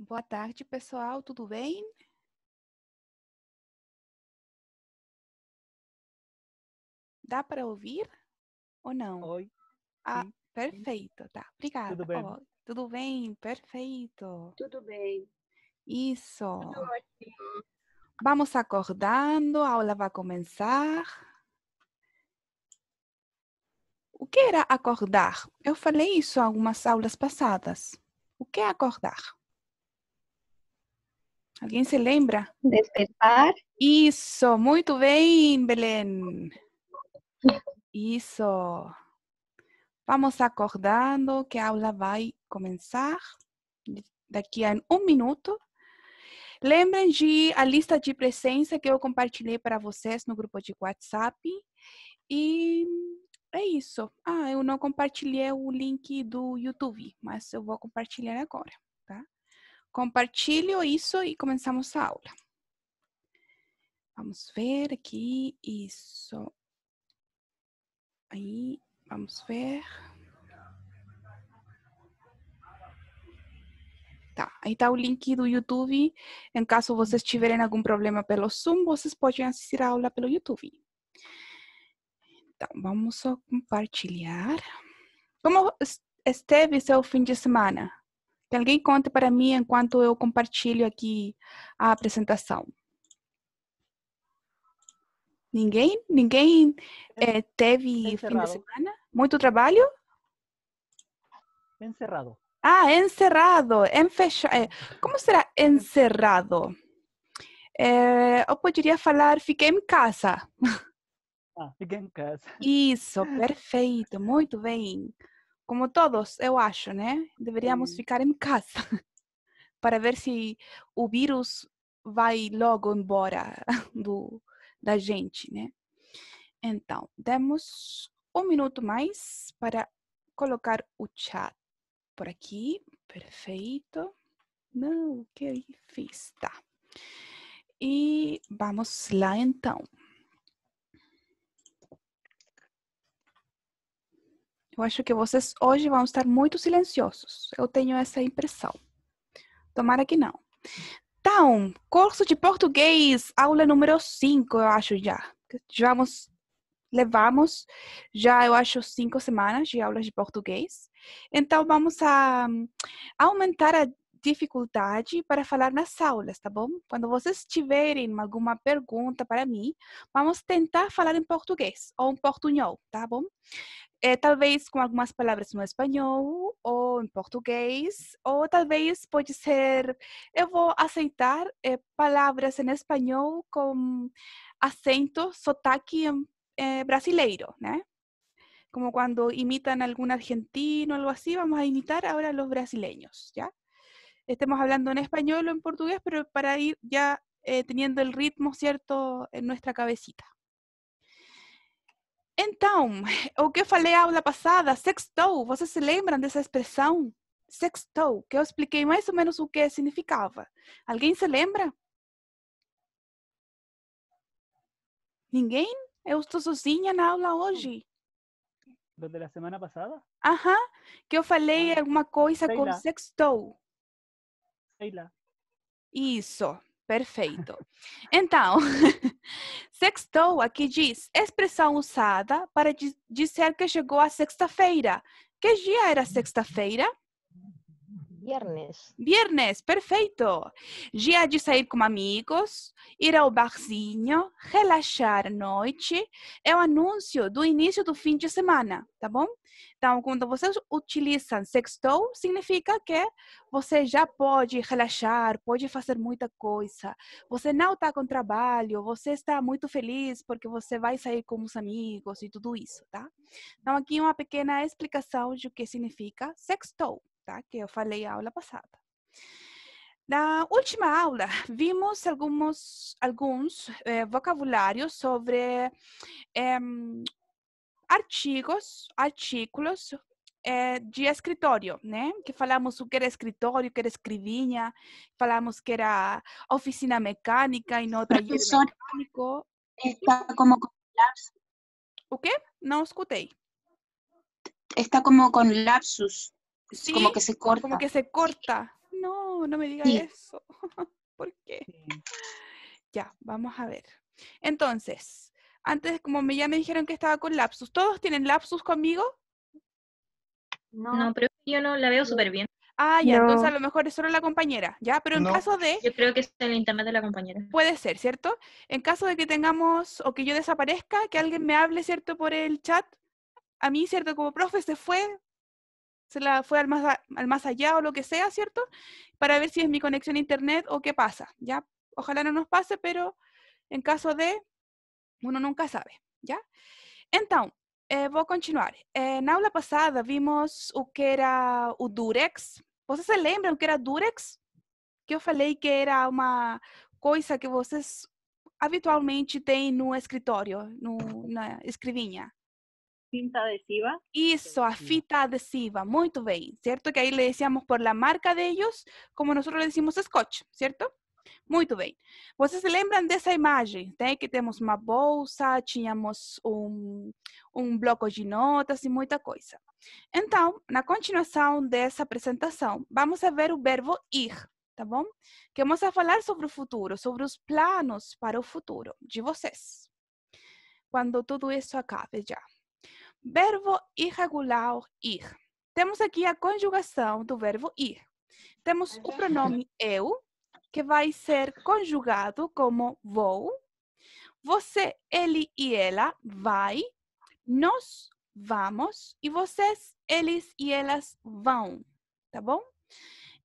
Boa tarde, pessoal, tudo bem? Dá para ouvir ou não? Oi. Ah, sim, perfeito, tá, obrigada. Tudo bem? Oh, tudo bem, perfeito. Tudo bem. Isso. Tudo ótimo. Vamos acordando, a aula vai começar. O que era acordar? Eu falei isso algumas aulas passadas. O que é acordar? Alguém se lembra? Despertar. Isso, muito bem, Belém. Isso. Vamos acordando que a aula vai começar daqui a um minuto. Lembrem de a lista de presença que eu compartilhei para vocês no grupo de WhatsApp. E é isso. Ah, eu não compartilhei o link do YouTube, mas eu vou compartilhar agora. Compartilho isso e começamos a aula. Vamos ver aqui, isso. Aí, vamos ver. Tá, aí tá o link do YouTube. Em caso vocês tiverem algum problema pelo Zoom, vocês podem assistir a aula pelo YouTube. Então, vamos compartilhar. Como esteve seu fim de semana? Que alguém conte para mim enquanto eu compartilho aqui a apresentação. Ninguém? Ninguém eh, teve encerrado. fim de semana? Muito trabalho? Encerrado. Ah, encerrado. Enfecho... Eh, como será encerrado? É, eu poderia falar fiquei em casa. Ah, fiquei em casa. Isso, perfeito. Muito bem como todos, eu acho, né? Deveríamos hum. ficar em casa para ver se o vírus vai logo embora do, da gente, né? Então, demos um minuto mais para colocar o chat por aqui. Perfeito. Não, o que fiz? Tá. E vamos lá então. Eu acho que vocês hoje vão estar muito silenciosos. Eu tenho essa impressão. Tomara que não. Então, curso de português, aula número 5, eu acho já. Já vamos, levamos, já eu acho, cinco semanas de aulas de português. Então, vamos a, a aumentar a dificuldade para falar nas aulas, tá bom? Quando vocês tiverem alguma pergunta para mim, vamos tentar falar em português ou em portunhol, tá bom? Eh, tal vez con algunas palabras en español o en portugués. O tal vez puede ser, eu eh, vou aceitar eh, palabras en español con acento, sotaque mm, brasileiro, né? Como cuando imitan algún argentino, algo así, vamos a imitar ahora los brasileños, ¿ya? Estemos hablando en español o en portugués, pero para ir ya teniendo el ritmo, ¿cierto?, en nuestra cabecita. Então, o que eu falei aula passada, sextou, vocês se lembram dessa expressão? Sextou, que eu expliquei mais ou menos o que significava. Alguém se lembra? Ninguém? Eu estou sozinha na aula hoje. Do da semana passada? Aham, que eu falei ah, alguma coisa Sei com lá. sextou. Sei lá. Isso. Perfeito. Então, sextou aqui diz expressão usada para dizer que chegou a sexta-feira. Que dia era sexta-feira? Viernes. Viernes, perfeito. Dia de sair com amigos, ir ao barzinho, relaxar à noite. É o anúncio do início do fim de semana, tá bom? Então, quando vocês utilizam sextou, significa que você já pode relaxar, pode fazer muita coisa. Você não está com trabalho, você está muito feliz porque você vai sair com os amigos e tudo isso, tá? Então, aqui uma pequena explicação de o que significa sextou tá? Que eu falei na aula passada. Na última aula, vimos alguns, alguns eh, vocabulários sobre artigos, artículos eh, de escritório, né? Que falamos o que era escritório, que era escrivinha, falamos que era oficina mecânica e não taller mecânico. Está como com lapsus. O quê? Não escutei. Está como com lapsus. como que se corta. Como que se corta. No, no me digas eso. ¿Por qué? Ya, vamos a ver. Entonces, antes como me, ya me dijeron que estaba con lapsus, ¿todos tienen lapsus conmigo? No, no pero yo no la veo súper bien. Ah, ya, entonces a lo mejor es solo la compañera, ¿ya? Pero en caso de... Yo creo que es el internet de la compañera. Puede ser, ¿cierto? En caso de que tengamos o que yo desaparezca, que alguien me hable, ¿cierto? Por el chat, a mí, ¿cierto? Como profe, se fue, se la fue al más, allá o lo que sea, ¿cierto? Para ver si es mi conexión a internet o qué pasa, ¿ya? Ojalá no nos pase, pero en caso de, uno nunca sabe, ¿ya? Entonces, eh, voy a continuar. En la aula pasada vimos lo que era o Durex. ¿Vos se lembran o que era Durex? Que yo falei que era una cosa que vocês habitualmente en no escritorio, no, una escrivinha. Cinta adhesiva. Hizo a fita adhesiva, muy bien, ¿cierto? Que ahí le decíamos por la marca de ellos, como nosotros le decimos scotch, ¿cierto? Muito bem. Vocês lembram dessa imagem, né? Que temos uma bolsa, tínhamos um, um bloco de notas e muita coisa. Então, na continuação dessa apresentação, vamos ver o verbo ir, tá bom? Que vamos a falar sobre o futuro, sobre os planos para o futuro de vocês. Quando tudo isso acabe já. Verbo irregular ir. Temos aqui a conjugação do verbo ir. Temos o pronome eu, que vai ser conjugado como vou. Você, ele e ela vai. Nós vamos. E vocês, eles e elas vão. Tá bom?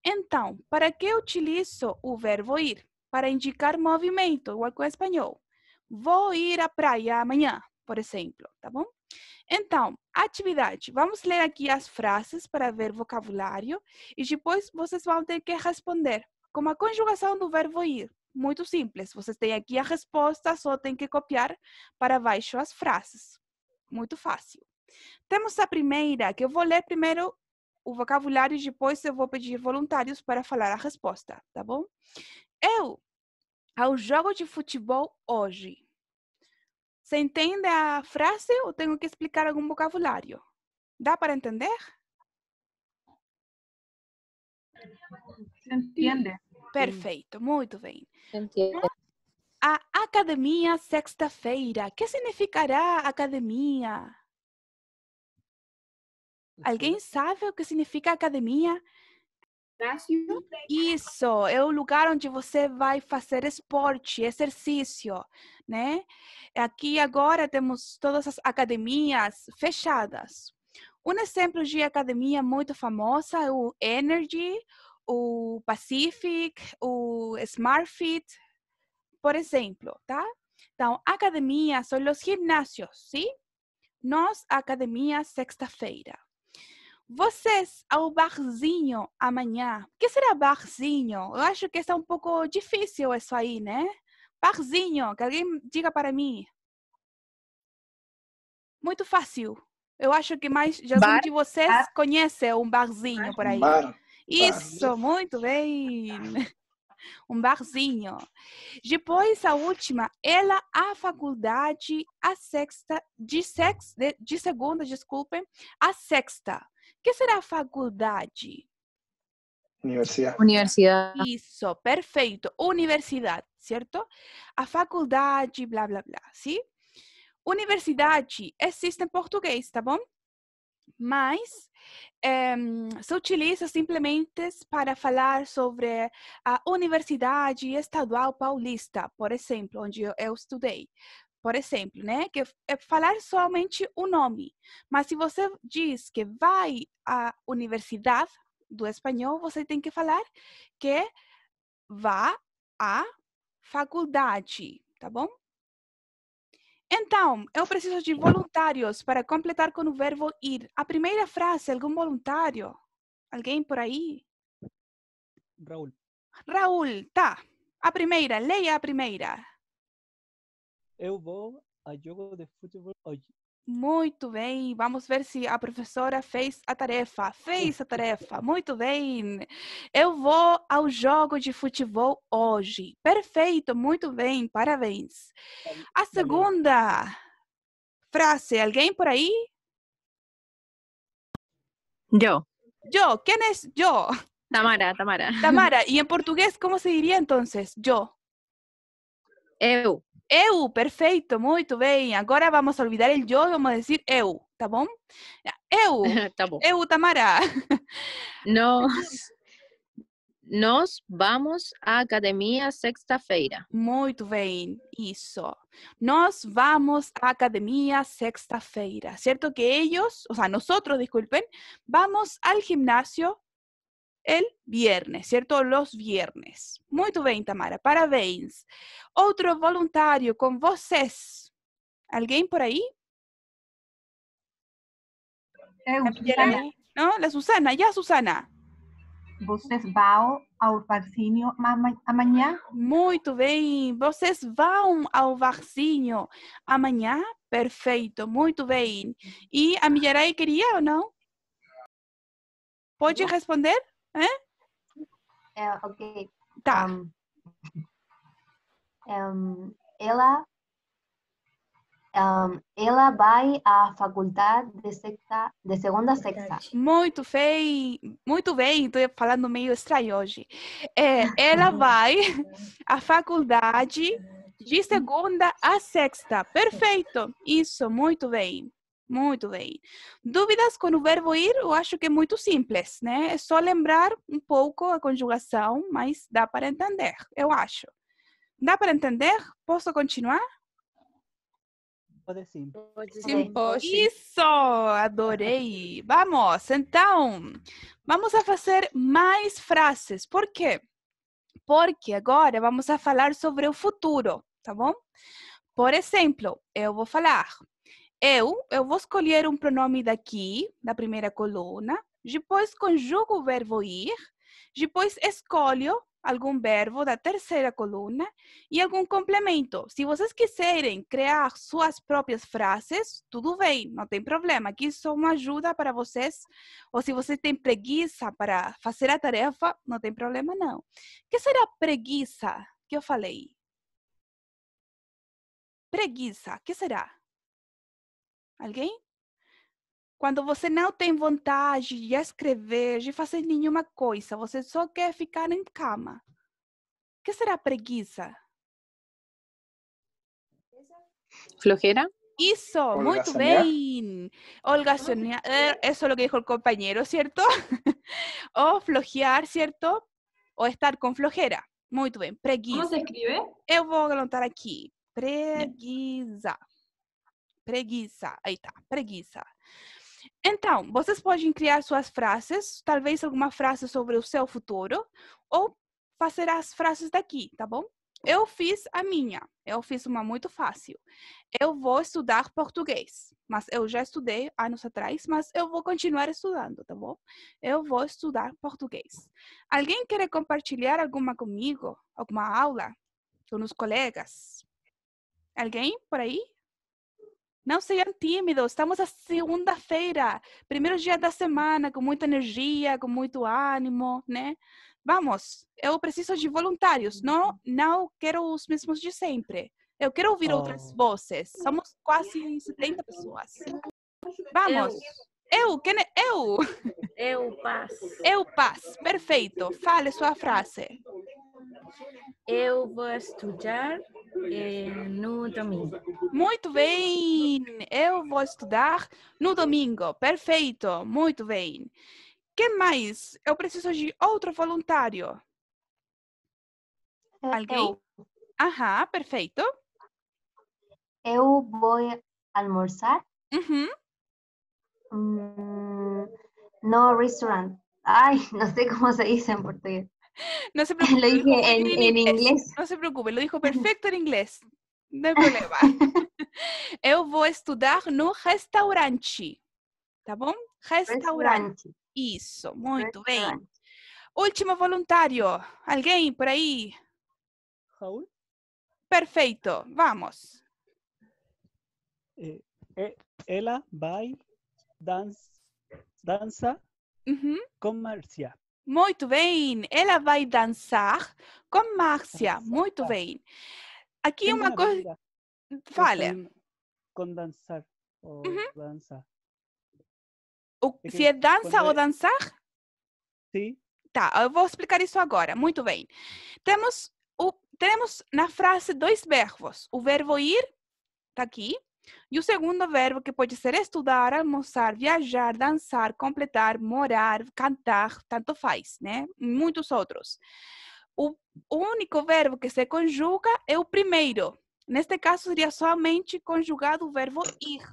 Então, para que eu utilizo o verbo ir? Para indicar movimento, igual com o é espanhol. Vou ir à praia amanhã, por exemplo, tá bom? Então, atividade. Vamos ler aqui as frases para ver vocabulário e depois vocês vão ter que responder com a conjugação do verbo ir. Muito simples. Vocês têm aqui a resposta, só tem que copiar para baixo as frases. Muito fácil. Temos a primeira, que eu vou ler primeiro o vocabulário e depois eu vou pedir voluntários para falar a resposta, tá bom? Eu ao jogo de futebol hoje. Se entende a frase ou tenho que explicar algum vocabulário? Dá para entender? Se entende. Perfeito, muito bem. Entendo. A academia sexta-feira. que significará academia? Alguém sabe o que significa academia? Hum, isso, é o lugar onde você vai fazer esporte, exercício, né? Aqui agora temos todas as academias fechadas. Um exemplo de academia muito famosa é o Energy, o Pacific, o SmartFit, por exemplo, tá? Então, academias são os ginásios, sim? Nós, academia, sexta-feira vocês ao barzinho amanhã. O que será barzinho? Eu acho que está um pouco difícil isso aí, né? Barzinho, que alguém diga para mim. Muito fácil. Eu acho que mais já algum de vocês conhece um barzinho por aí. Bar, isso, muito bem um barzinho. Depois, a última, ela, a faculdade, a sexta, de, sex, de, de segunda, desculpem, a sexta. que será faculdade? Universidade. Universidade. Isso, perfeito. Universidade, certo? A faculdade, blá, blá, blá, sim? Universidade existe em português, tá bom? mas eh, se utiliza simplesmente para falar sobre a Universidade Estadual Paulista, por exemplo, onde eu, eu estudei. Por exemplo, né? Que é falar somente o nome. Mas se você diz que vai à Universidade do Espanhol, você tem que falar que vá à faculdade, tá bom? Então, eu preciso de voluntários para completar com o verbo ir. A primeira frase, algum voluntário? Alguém por aí? Raul. Raul, tá. A primeira, leia a primeira. Eu vou a jogo de futebol hoje. Muito bem, vamos ver se a professora fez a tarefa. Fez a tarefa, muito bem. Eu vou ao jogo de futebol hoje. Perfeito, muito bem, parabéns. A tá segunda frase, alguém por aí? Eu. Eu, quem é eu? Tamara, Tamara. Tamara, e em português como se diria então? Eu. Eu. eu, perfeito, muito bem. Agora vamos a olvidar el yo, vamos a decir eu, tá bom? Eu, bom. eu, Tamara. Nos nós vamos a academia sexta-feira. Muy bem, isso. Nos vamos a academia sexta-feira, ¿cierto? Que ellos, o sea, nosotros, disculpen, vamos al gimnasio el viernes, ¿cierto? Los viernes. Muy bien, Tamara, parabéns. Otro voluntario con vocês. ¿Alguien por ahí? Eh, ¿La Susana. Ya, la Susana, Ya, Susana. Vocês vão ao vaccínio amanhã? Muito bem, vocês vão ao vacío amanhã? Perfeito, muito bem. E a Milharay quería o no? ¿Puede responder? É? é, ok. Tá. Um, um, ela, um, ela vai à faculdade de, sexta, de segunda sexta. Muito bem, muito bem. Estou falando meio estranho hoje. É, ela vai à faculdade de segunda a sexta. Perfeito. Isso, muito bem. Muito bem. Dúvidas com o verbo ir, eu acho que é muito simples, né? É só lembrar um pouco a conjugação, mas dá para entender, eu acho. Dá para entender? Posso continuar? Pode sim. Pode tá sim. Isso! Adorei! Vamos! Então, vamos a fazer mais frases. Por quê? Porque agora vamos a falar sobre o futuro, tá bom? Por exemplo, eu vou falar eu, eu vou escolher um pronome daqui, da primeira coluna, depois conjugo o verbo ir, depois escolho algum verbo da terceira coluna e algum complemento. Se vocês quiserem criar suas próprias frases, tudo bem, não tem problema. Aqui só uma ajuda para vocês. Ou se você tem preguiça para fazer a tarefa, não tem problema não. O que será preguiça que eu falei? Preguiça, o que será? alguém? Quando você não tem vontade de escrever, de fazer nenhuma coisa, você só quer ficar em cama. O que será preguiça? Flojera? Isso, Olga muito Sonia. bem. Olga Sonia, eh, eso es lo que dijo el compañero, ¿cierto? o flojear, ¿cierto? O estar con flojera. Muy bien, preguiça. Como se escribe? Eu vou anotar aqui. Preguiça preguiça. Aí tá, preguiça. Então, vocês podem criar suas frases, talvez alguma frase sobre o seu futuro, ou fazer as frases daqui, tá bom? Eu fiz a minha. Eu fiz uma muito fácil. Eu vou estudar português. Mas eu já estudei anos atrás, mas eu vou continuar estudando, tá bom? Eu vou estudar português. Alguém quer compartilhar alguma comigo? Alguma aula? Com os colegas? Alguém por aí? Não sejam tímidos, estamos a segunda-feira, primeiro dia da semana, com muita energia, com muito ânimo, né? Vamos, eu preciso de voluntários, não, uhum. não quero os mesmos de sempre. Eu quero ouvir oh. outras vozes. Somos quase 70 pessoas. Vamos! Eu... Eu, quem é eu? Eu passo. Eu passo, perfeito. Fale sua frase. Eu vou estudar eh, no domingo. Muito bem. Eu vou estudar no domingo. Perfeito. Muito bem. Quem mais? Eu preciso de outro voluntário. É, Alguém? Aham, perfeito. Eu vou almoçar. Uhum. Mm, no restaurant. Ay, no sé cómo se dice en portugués. No se preocupe. Lo dije en, en, inglês. Não se preocupe, lo dijo perfecto en inglês. Não é problema. Eu vou estudar no restaurante. Tá bom? Restaurante. Isso, muito bem. Último voluntário. Alguém por aí? Raul? Perfeito, vamos. Eh, eh, Ela vai dança, dança uhum. com Márcia. Muito bem, ela vai dançar com Márcia. Muito bem. Aqui Tem uma, coisa. Fale. Com dançar ou uhum. dança. O, é se é dança ou é dançar? Sim. Tá, eu vou explicar isso agora. Muito bem. Temos, o, temos na frase dois verbos. O verbo ir, tá aqui, e o segundo verbo, que pode ser estudar, almoçar, viajar, dançar, completar, morar, cantar, tanto faz, né? Muitos outros. O único verbo que se conjuga é o primeiro. Neste caso, seria somente conjugado o verbo ir.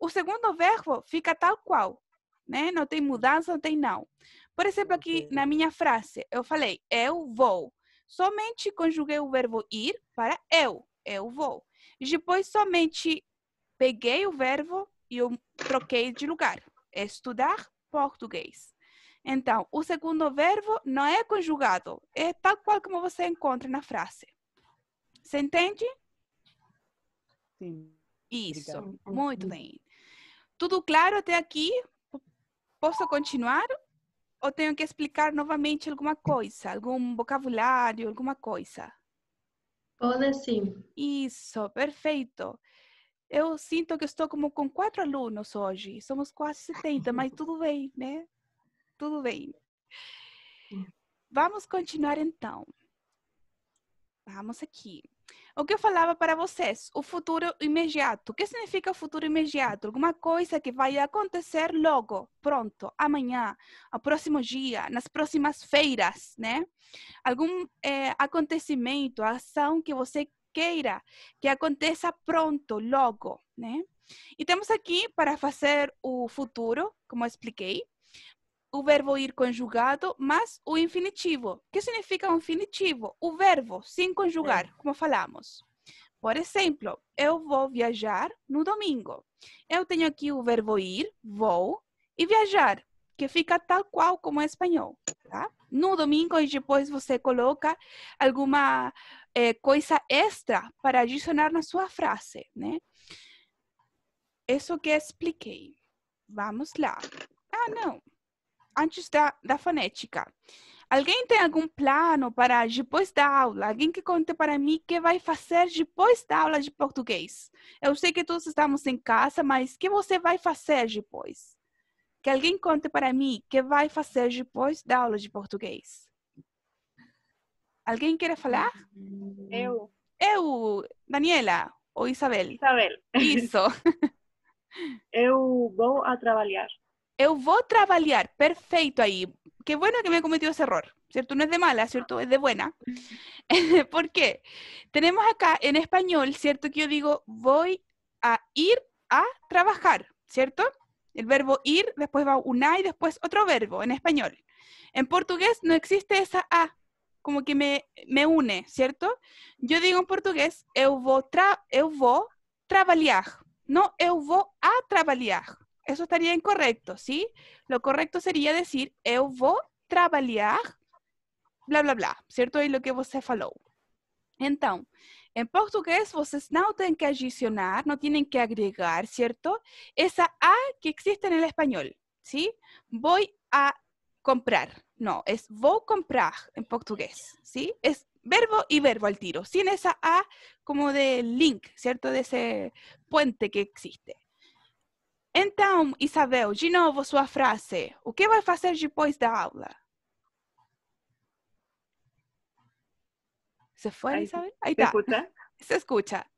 O segundo verbo fica tal qual, né? Não tem mudança, não tem não. Por exemplo, aqui na minha frase, eu falei eu vou. Somente conjuguei o verbo ir para eu, eu vou. E depois somente peguei o verbo e eu troquei de lugar. Estudar português. Então, o segundo verbo não é conjugado, é tal qual como você encontra na frase. Você entende? Sim. Isso, Obrigada. muito uhum. bem. Tudo claro até aqui? Posso continuar? Ou tenho que explicar novamente alguma coisa, algum vocabulário, alguma coisa? Pode sim. Isso, perfeito eu sinto que estou como com quatro alunos hoje, somos quase 70, mas tudo bem, né? Tudo bem. Vamos continuar então. Vamos aqui. O que eu falava para vocês, o futuro imediato. O que significa o futuro imediato? Alguma coisa que vai acontecer logo, pronto, amanhã, ao próximo dia, nas próximas feiras, né? Algum é, acontecimento, ação que você queira, que aconteça pronto, logo, né? E temos aqui para fazer o futuro, como expliquei, o verbo ir conjugado, mas o infinitivo. O que significa o infinitivo? O verbo sem conjugar, é. como falamos. Por exemplo, eu vou viajar no domingo. Eu tenho aqui o verbo ir, vou, e viajar, que fica tal qual como em espanhol, tá? No domingo e depois você coloca alguma é, coisa extra para adicionar na sua frase, né? Isso que expliquei. Vamos lá. Ah, não. Antes da, da fonética. Alguém tem algum plano para depois da aula? Alguém que conte para mim o que vai fazer depois da aula de português? Eu sei que todos estamos em casa, mas o que você vai fazer depois? Que alguém conte para mim o que vai fazer depois da aula de português? ¿Alguien quiere hablar? Eu. Eu, Daniela o Isabel? Isabel. Isso. Eu vou a trabajar. Eu vou trabalhar. ¡Perfecto ahí! ¡Qué bueno que me he cometido ese error, ¿cierto? No es de mala, ¿cierto? Es de buena. ¿Por qué? Tenemos acá en español, ¿cierto? Que yo digo voy a ir a trabajar, ¿cierto? El verbo ir, después va una y después otro verbo en español. En portugués no existe esa A, como que me, me une, ¿cierto? Yo digo en portugués, eu vou, tra eu vou trabalhar, no eu vou a trabalhar. Eso estaría incorrecto, ¿sí? Lo correcto sería decir, eu vou trabalhar, bla bla bla, ¿cierto? y lo que você falou. Então, en portugués, vocês no têm que adicionar, no tienen que agregar, ¿cierto? Esa A que existe en el español, ¿sí? Voy a comprar. No, es vou comprar en portugués, ¿sí? Es verbo y verbo al tiro, sin esa A como de link, ¿cierto? De ese puente que existe. Entonces, Isabel, de nuevo su frase. O que vai fazer depois de aula? ¿Se fue, Isabel? Ahí ¿Se escucha? Se escucha.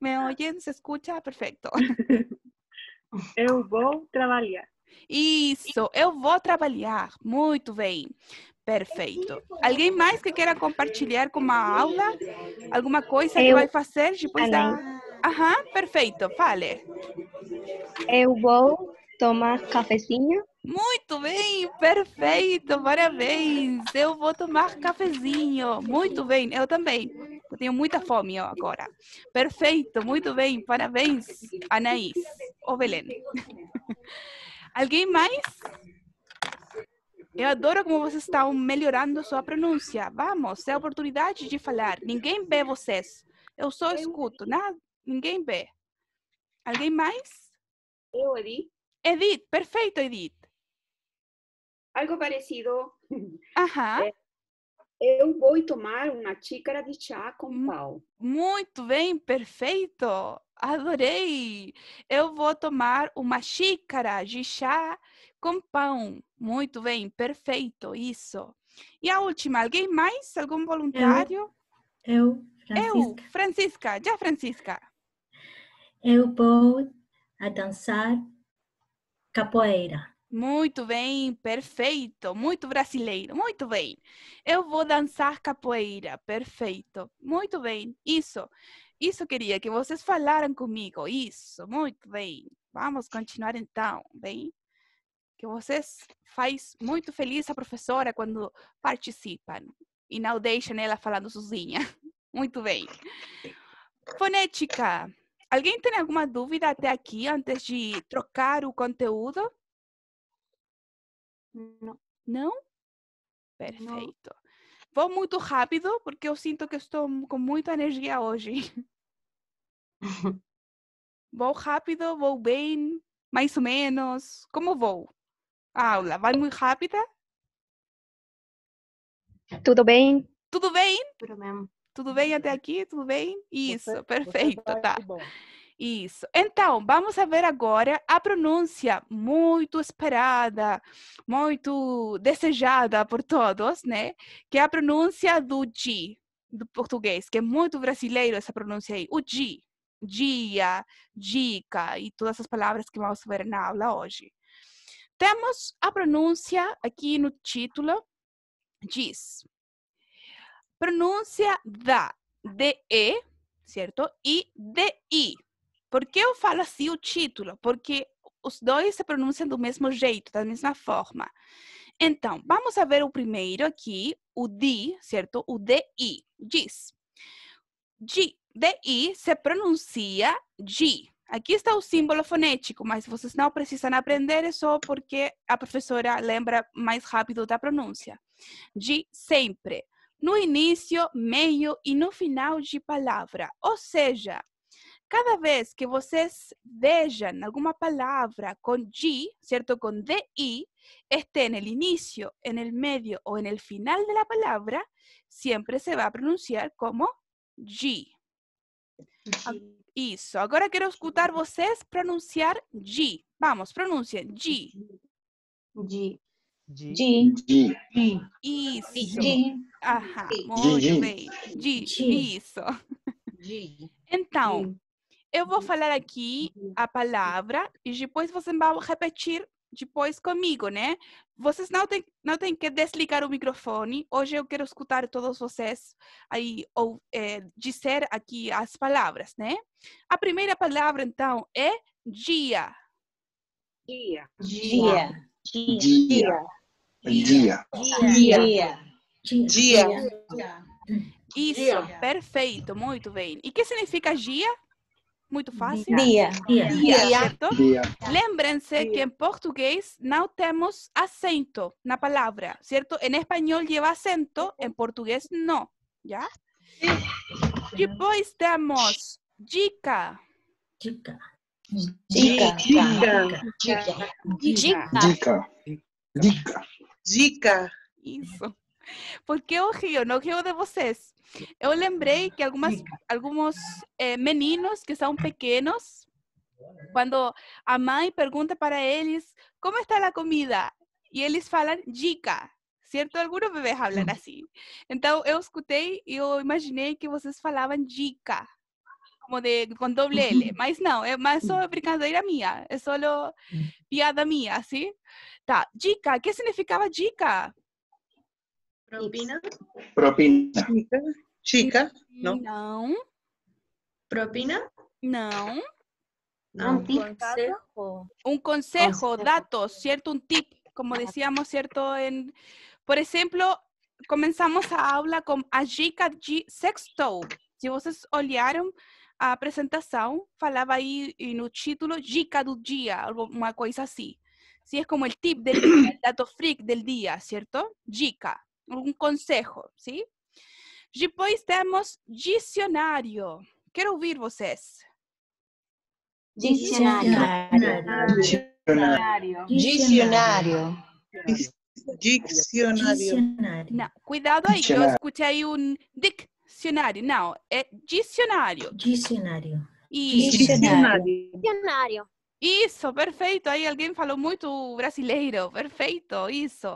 ¿Me oyen? ¿Se escucha? Perfecto. Eu vou trabalhar. Isso, eu vou trabalhar. Muito bem. Perfeito. Alguém mais que queira compartilhar com a aula? Alguma coisa eu, que vai fazer depois além. da... Aham, perfeito. Fale. Eu vou tomar cafezinho. Muito bem, perfeito. Parabéns. Eu vou tomar cafezinho. Muito bem, eu também. Eu tenho muita fome agora. Perfeito, muito bem. Parabéns, Anaís. Ou Belém. Alguém mais? Eu adoro como vocês estão melhorando sua pronúncia. Vamos, é a oportunidade de falar. Ninguém vê vocês. Eu só escuto, nada, né? ninguém vê. Alguém mais? Eu, Edith. Edith, perfeito, Edith. Algo parecido. Aham. É, eu vou tomar uma xícara de chá com pau. Muito bem, perfeito. Adorei! Eu vou tomar uma xícara de chá com pão. Muito bem, perfeito, isso. E a última, alguém mais? Algum voluntário? Eu, eu Francisca. Eu, Francisca, já Francisca. Eu vou a dançar capoeira. Muito bem, perfeito, muito brasileiro, muito bem. Eu vou dançar capoeira, perfeito, muito bem, isso. Isso queria que vocês falaram comigo. Isso, muito bem. Vamos continuar então, bem? Que vocês faz muito feliz a professora quando participam e não deixam ela falando sozinha. Muito bem. Fonética. Alguém tem alguma dúvida até aqui antes de trocar o conteúdo? Não. Não? Perfeito. Não. Vou muito rápido porque eu sinto que estou com muita energia hoje. Vou rápido, vou bem, mais ou menos. Como vou? A aula vai muito rápida? Tudo bem? Tudo bem? Tudo bem. Tudo bem até aqui? Tudo bem? Isso, você, tá perfeito, você tá. Isso. Então, vamos ver agora a pronúncia muito esperada, muito desejada por todos, né? Que é a pronúncia do G, do português, que é muito brasileiro essa pronúncia aí, o G dia, dica e todas essas palavras que vamos ver na aula hoje. Temos a pronúncia aqui no título, diz. Pronúncia da, de, certo? E de, i. Por que eu falo assim o título? Porque os dois se pronunciam do mesmo jeito, da mesma forma. Então, vamos a ver o primeiro aqui, o di, certo? O di, diz. Di, DI se pronuncia G. Aqui está o símbolo fonético, mas vocês não precisam aprender é só porque a professora lembra mais rápido da pronúncia. G sempre, no início, meio e no final de palavra. Ou seja, cada vez que vocês vejam alguma palavra com G, certo? Com DI, esté no início, no meio ou no final da palavra, sempre se vai pronunciar como G. Isso. Agora quero escutar vocês pronunciar G. Vamos, pronuncia G. G. G. G. Isso. G. Aham, muito bem. G. Isso. G. Então, eu vou falar aqui a palavra e depois você vai repetir depois comigo, né? Vocês não têm não tem que desligar o microfone. Hoje eu quero escutar todos vocês aí ou é, dizer aqui as palavras, né? A primeira palavra então é dia. Dia. Dia. Dia. Dia. Dia. Dia. Isso, perfeito, muito bem. E que significa dia? Muito fácil. Dia. Dia. dia. dia. dia. que em português não temos acento na palavra, certo? Em espanhol lleva acento, em português não, já? Depois temos dica. Dica. Dica. Dica. Dica. Dica. Dica. Dica. Isso. Porque eu rio, não rio de vocês. Eu lembrei que algumas, alguns eh, meninos que são pequenos, quando a mãe pergunta para eles como está a comida, e eles falam dica, certo? Alguns bebês falam assim. Então eu escutei e eu imaginei que vocês falavam dica, como de com doble L, mas não, é mais só brincadeira minha, é só piada minha, assim. Tá, dica, que significava dica? Propina. Propina. Chica. No. Propina. No. Ah, ¿Un consejo. Un consejo, datos, ¿cierto? Un tip, como decíamos, ¿cierto? En, por ejemplo, comenzamos a hablar con a G. sexto Si ustedes vocês ah, a presentación, falaba ahí en el título Jika do día, una cosa así. Sí, es como el tip del dato freak del día, ¿cierto? Jika. um consejo, sim? Depois temos dicionário. Quero ouvir vocês. Dicionário. Dicionário. Dicionário. Dicionário. Não, cuidado aí, eu escutei um dicionário. Não, é eh, dicionário. Dicionário. Dicionário. Dicionário. Isso, perfeito. Aí alguém falou muito brasileiro. Perfeito, isso.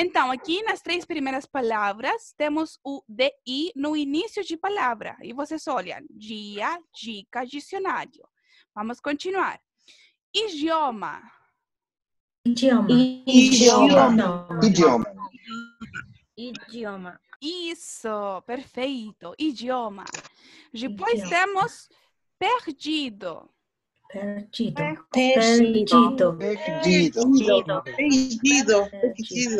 Então, aqui nas três primeiras palavras, temos o DI no início de palavra. E vocês olham, dia, dica, dicionário. Vamos continuar. Idioma. Idioma. Idioma. Idioma. Idioma. Isso, perfeito. Idioma. Depois Idioma. temos perdido. Perdido. Perdido. Perdido. Perdido. Perdido.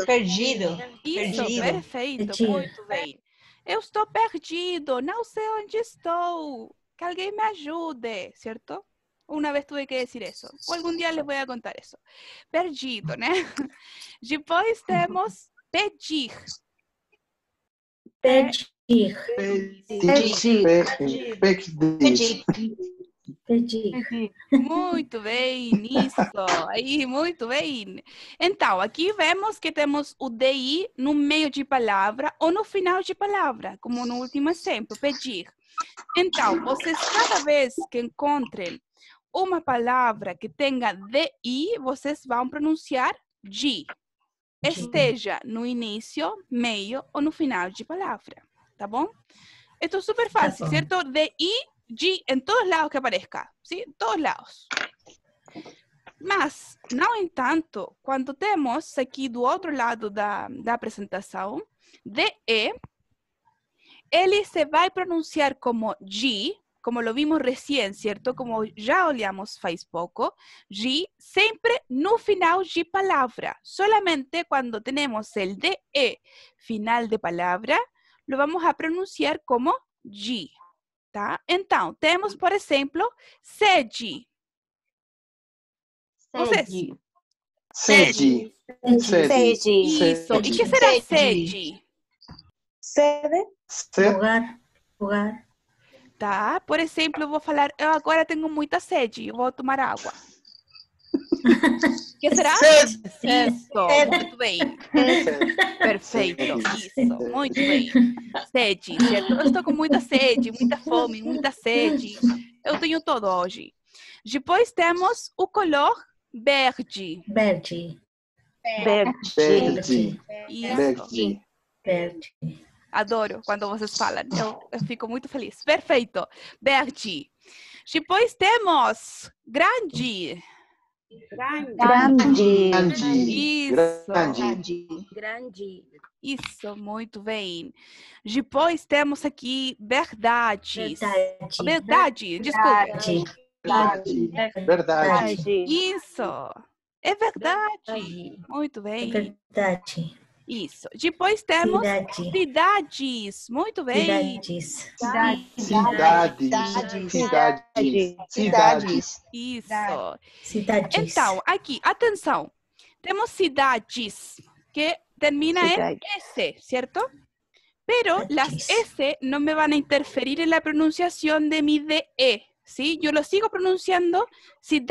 Perdido. Isso, perfeito. Muito bem. Eu estou perdido, não sei onde estou. Que alguém me ajude, certo? Uma vez tive que dizer isso. Ou algum dia les vou contar isso. Perdido, né? Depois temos pedir. Pedir. Pedir. Pedir. Pedir. Perdi. Uhum. Muito bem, isso. Aí, muito bem. Então, aqui vemos que temos o DI no meio de palavra ou no final de palavra, como no último exemplo, pedir. Então, vocês cada vez que encontrem uma palavra que tenha DI, vocês vão pronunciar G. Esteja no início, meio ou no final de palavra, tá bom? Isso então, super tá fácil, tá certo? DI G en todos lados que aparezca, ¿sí? En todos lados. Más, no tanto, cuando tenemos aquí do otro lado de la presentación, DE, e, él se va a pronunciar como G, como lo vimos recién, ¿cierto? Como ya olhamos hace poco, G, siempre no final G palabra. Solamente cuando tenemos el DE e, final de palabra, lo vamos a pronunciar como G. tá? Então, temos, por exemplo, sede. Sede. Sede. Sede. Isso. E que será sede? Sede. Lugar. Lugar. Tá? Por exemplo, eu vou falar, eu agora tenho muita sede, eu vou tomar água. Que será? Isso, é. muito bem. Perfeito. Isso, muito bem. Sede, certo? Eu estou com muita sede, muita fome, muita sede. Eu tenho todo hoje. Depois temos o color verde. Verde. Verde. Verde. Verde. Adoro quando vocês falam. Eu, eu fico muito feliz. Perfeito. Verde. Depois temos grande. Grande. Grande. Grande. Isso. Grande. Grande. Isso, muito bem. Depois temos aqui verdades. Verdade. Verdade, desculpa. Verdade. Verdade. Isso. É verdade. Muito bem. É verdade. Isso. Después temos Cidade. cidades. Muito bem. Cidades. Cidades. Cidades. Cidades. Isso. Cidades. Então, aqui, atenção. Temos cidades, que termina en S, ¿cierto? Pero las S no me van a interferir en la pronunciación de mi DE, ¿sí? Yo lo sigo pronunciando si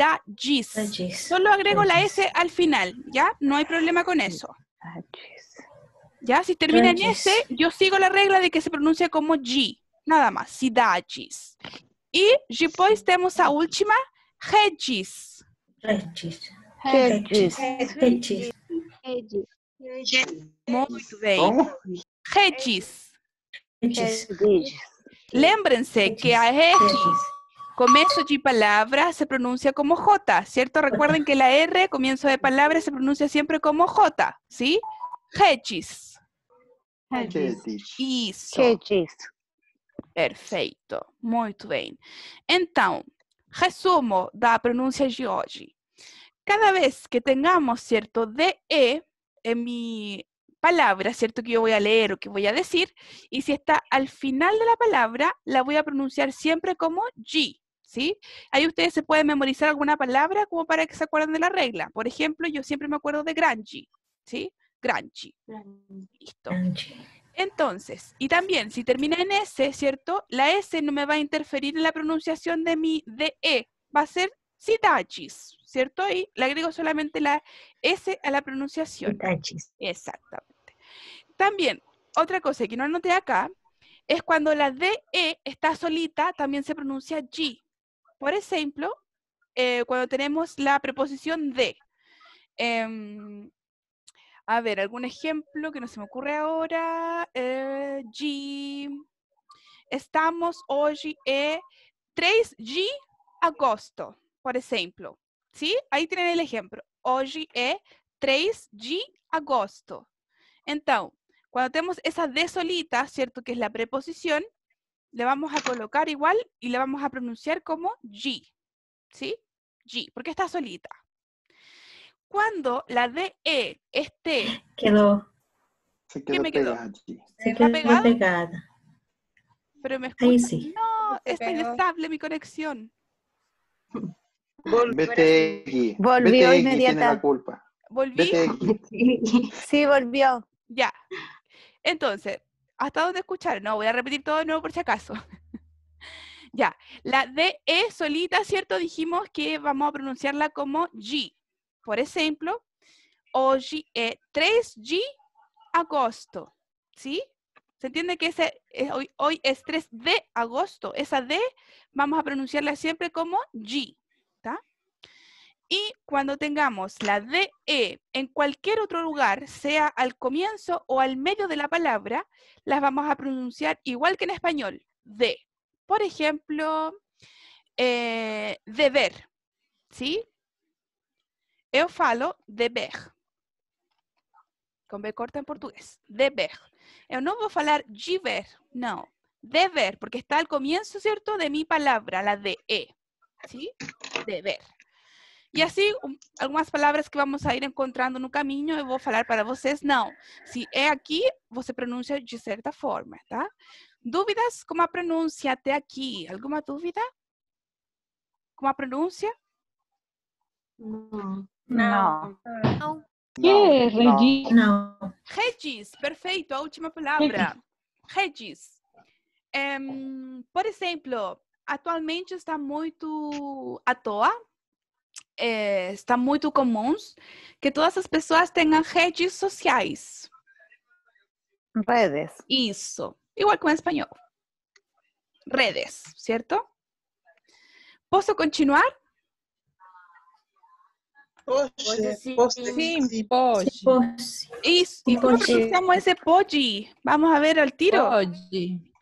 Solo agrego la S al final, ¿ya? No hay problema con eso ya, si termina en S, yo sigo la regla de que se pronuncia como G, nada más, cidades. Y después tenemos la última, regis. Regis. Regis. Regis. regis. Regis. Lembrem-se que a regis Comienzo de palabra se pronuncia como J, ¿cierto? Recuerden que la R, comienzo de palabra, se pronuncia siempre como J, ¿sí? Hechis. Hechis. Hechis. perfecto, muy bien. Então, resumo la pronúncia de hoy. Cada vez que tengamos, ¿cierto? DE e en mi palabra, ¿cierto? Que yo voy a leer o que voy a decir. Y si está al final de la palabra, la voy a pronunciar siempre como G. ¿sí? Ahí ustedes se pueden memorizar alguna palabra como para que se acuerden de la regla. Por ejemplo, yo siempre me acuerdo de Granchi, ¿sí? Granchi. Listo. Entonces, y también, si termina en S, ¿cierto? La S no me va a interferir en la pronunciación de mi de e. Va a ser sitachis, ¿cierto? Y le agrego solamente la S a la pronunciación. Sitachis. Exactamente. También, otra cosa que no anoté acá, es cuando la DE está solita, también se pronuncia G. Por ejemplo, eh, cuando tenemos la preposición de. Em, a ver, algún ejemplo que no se me ocurre ahora. Eh, g. Estamos hoy en 3 g agosto, por ejemplo. ¿Sí? Ahí tienen el ejemplo. Hoy es 3 g agosto. Entonces, cuando tenemos esa de solita, ¿cierto? Que es la preposición, le vamos a colocar igual y le vamos a pronunciar como G, ¿sí? G, porque está solita. Cuando la DE esté... Quedó. Se quedó ¿Qué me quedó? Pegada. Se quedó pegada? Pero me escucha. No, está inestable mi conexión. Volvió inmediatamente. Volví. Sí, volvió. Ya. Entonces, ¿Hasta dónde escuchar? No, voy a repetir todo de nuevo por si acaso. ya, la D e solita, ¿cierto? Dijimos que vamos a pronunciarla como G. Por ejemplo, hoy eh, es 3G agosto, ¿sí? ¿Se entiende que ese, eh, hoy, hoy es 3 de agosto? Esa D vamos a pronunciarla siempre como G. Y cuando tengamos la DE en cualquier otro lugar, sea al comienzo o al medio de la palabra, las vamos a pronunciar igual que en español, de. Por ejemplo, eh, de ver, ¿sí? Eu falo deber. Con B corta en portugués, ver. Yo no voy a hablar giver, no, ver, porque está al comienzo, ¿cierto? De mi palabra, la DE, ¿sí? ver. E assim, algumas palavras que vamos a ir encontrando no caminho, eu vou falar para vocês. Não, se é aqui, você pronuncia de certa forma, tá? Dúvidas como a pronúncia até aqui? Alguma dúvida? Como a pronúncia? Não. Não. Não. Regis? Não. Regis, perfeito, a última palavra. Regis. Um, por exemplo, atualmente está muito à toa Eh, está muy común, que todas las personas tengan redes sociales. Redes. Isso. Igual con español. Redes, ¿cierto? ¿Puedo continuar? Pode, sim, pode. Vamos a ver al tiro.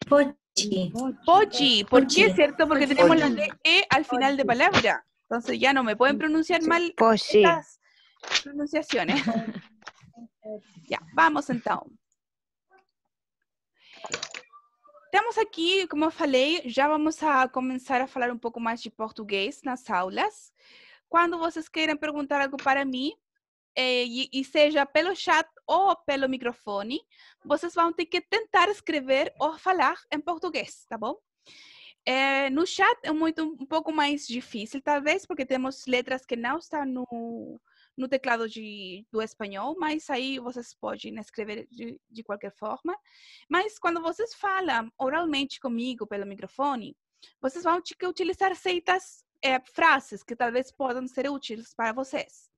Pode. Pode. ¿Por qué, cierto? Porque tenemos la de e al final de palabra. Entonces ya no me pueden pronunciar mal as pronunciações. pronunciaciones. ya, vamos então. Estamos aqui, como eu falei, já vamos a começar a falar um pouco mais de português nas aulas. Quando vocês queiram perguntar algo para mim, e, eh, seja pelo chat ou pelo microfone, vocês vão ter que tentar escrever ou falar em português, tá bom? É, no chat é muito, um pouco mais difícil, talvez, porque temos letras que não estão no, no teclado de, do espanhol, mas aí vocês podem escrever de, de qualquer forma. Mas quando vocês falam oralmente comigo pelo microfone, vocês vão ter que utilizar certas é, frases que talvez possam ser úteis para vocês.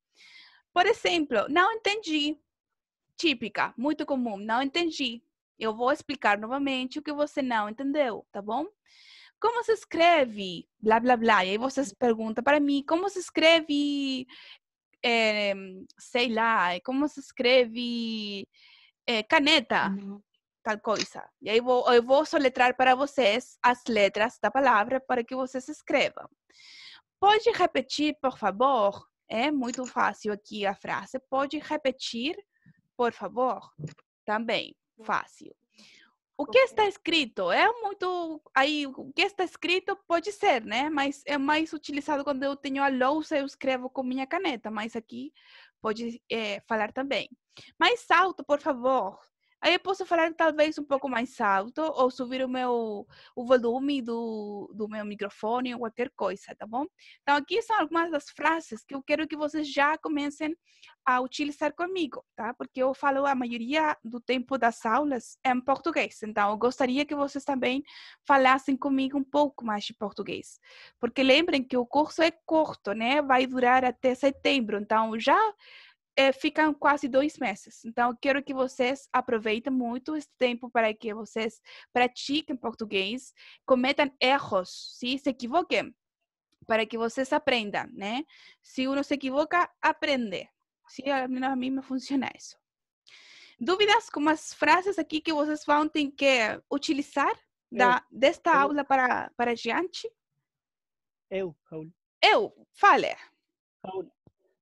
Por exemplo, não entendi. Típica, muito comum, não entendi. Eu vou explicar novamente o que você não entendeu, tá bom? como se escreve? Blá, blá, blá. E aí vocês perguntam para mim, como se escreve, é, sei lá, como se escreve é, caneta? Uhum. Tal coisa. E aí vou, eu vou soletrar para vocês as letras da palavra para que vocês escrevam. Pode repetir, por favor? É muito fácil aqui a frase. Pode repetir, por favor? Também, fácil o que está escrito é muito aí o que está escrito pode ser né mas é mais utilizado quando eu tenho a lousa eu escrevo com minha caneta mas aqui pode é, falar também mais alto por favor Aí eu posso falar talvez um pouco mais alto ou subir o meu o volume do, do meu microfone ou qualquer coisa, tá bom? Então aqui são algumas das frases que eu quero que vocês já comecem a utilizar comigo, tá? Porque eu falo a maioria do tempo das aulas é em português, então eu gostaria que vocês também falassem comigo um pouco mais de português, porque lembrem que o curso é curto, né? Vai durar até setembro, então já é, ficam quase dois meses. Então, quero que vocês aproveitem muito esse tempo para que vocês pratiquem português, cometam erros, se, se equivoquem, para que vocês aprendam, né? Se um se equivoca, aprende. Se a mim funciona isso. Dúvidas com as frases aqui que vocês vão ter que utilizar da, eu, desta eu, aula para, para diante? Eu, Raul. Eu, fale. Raul,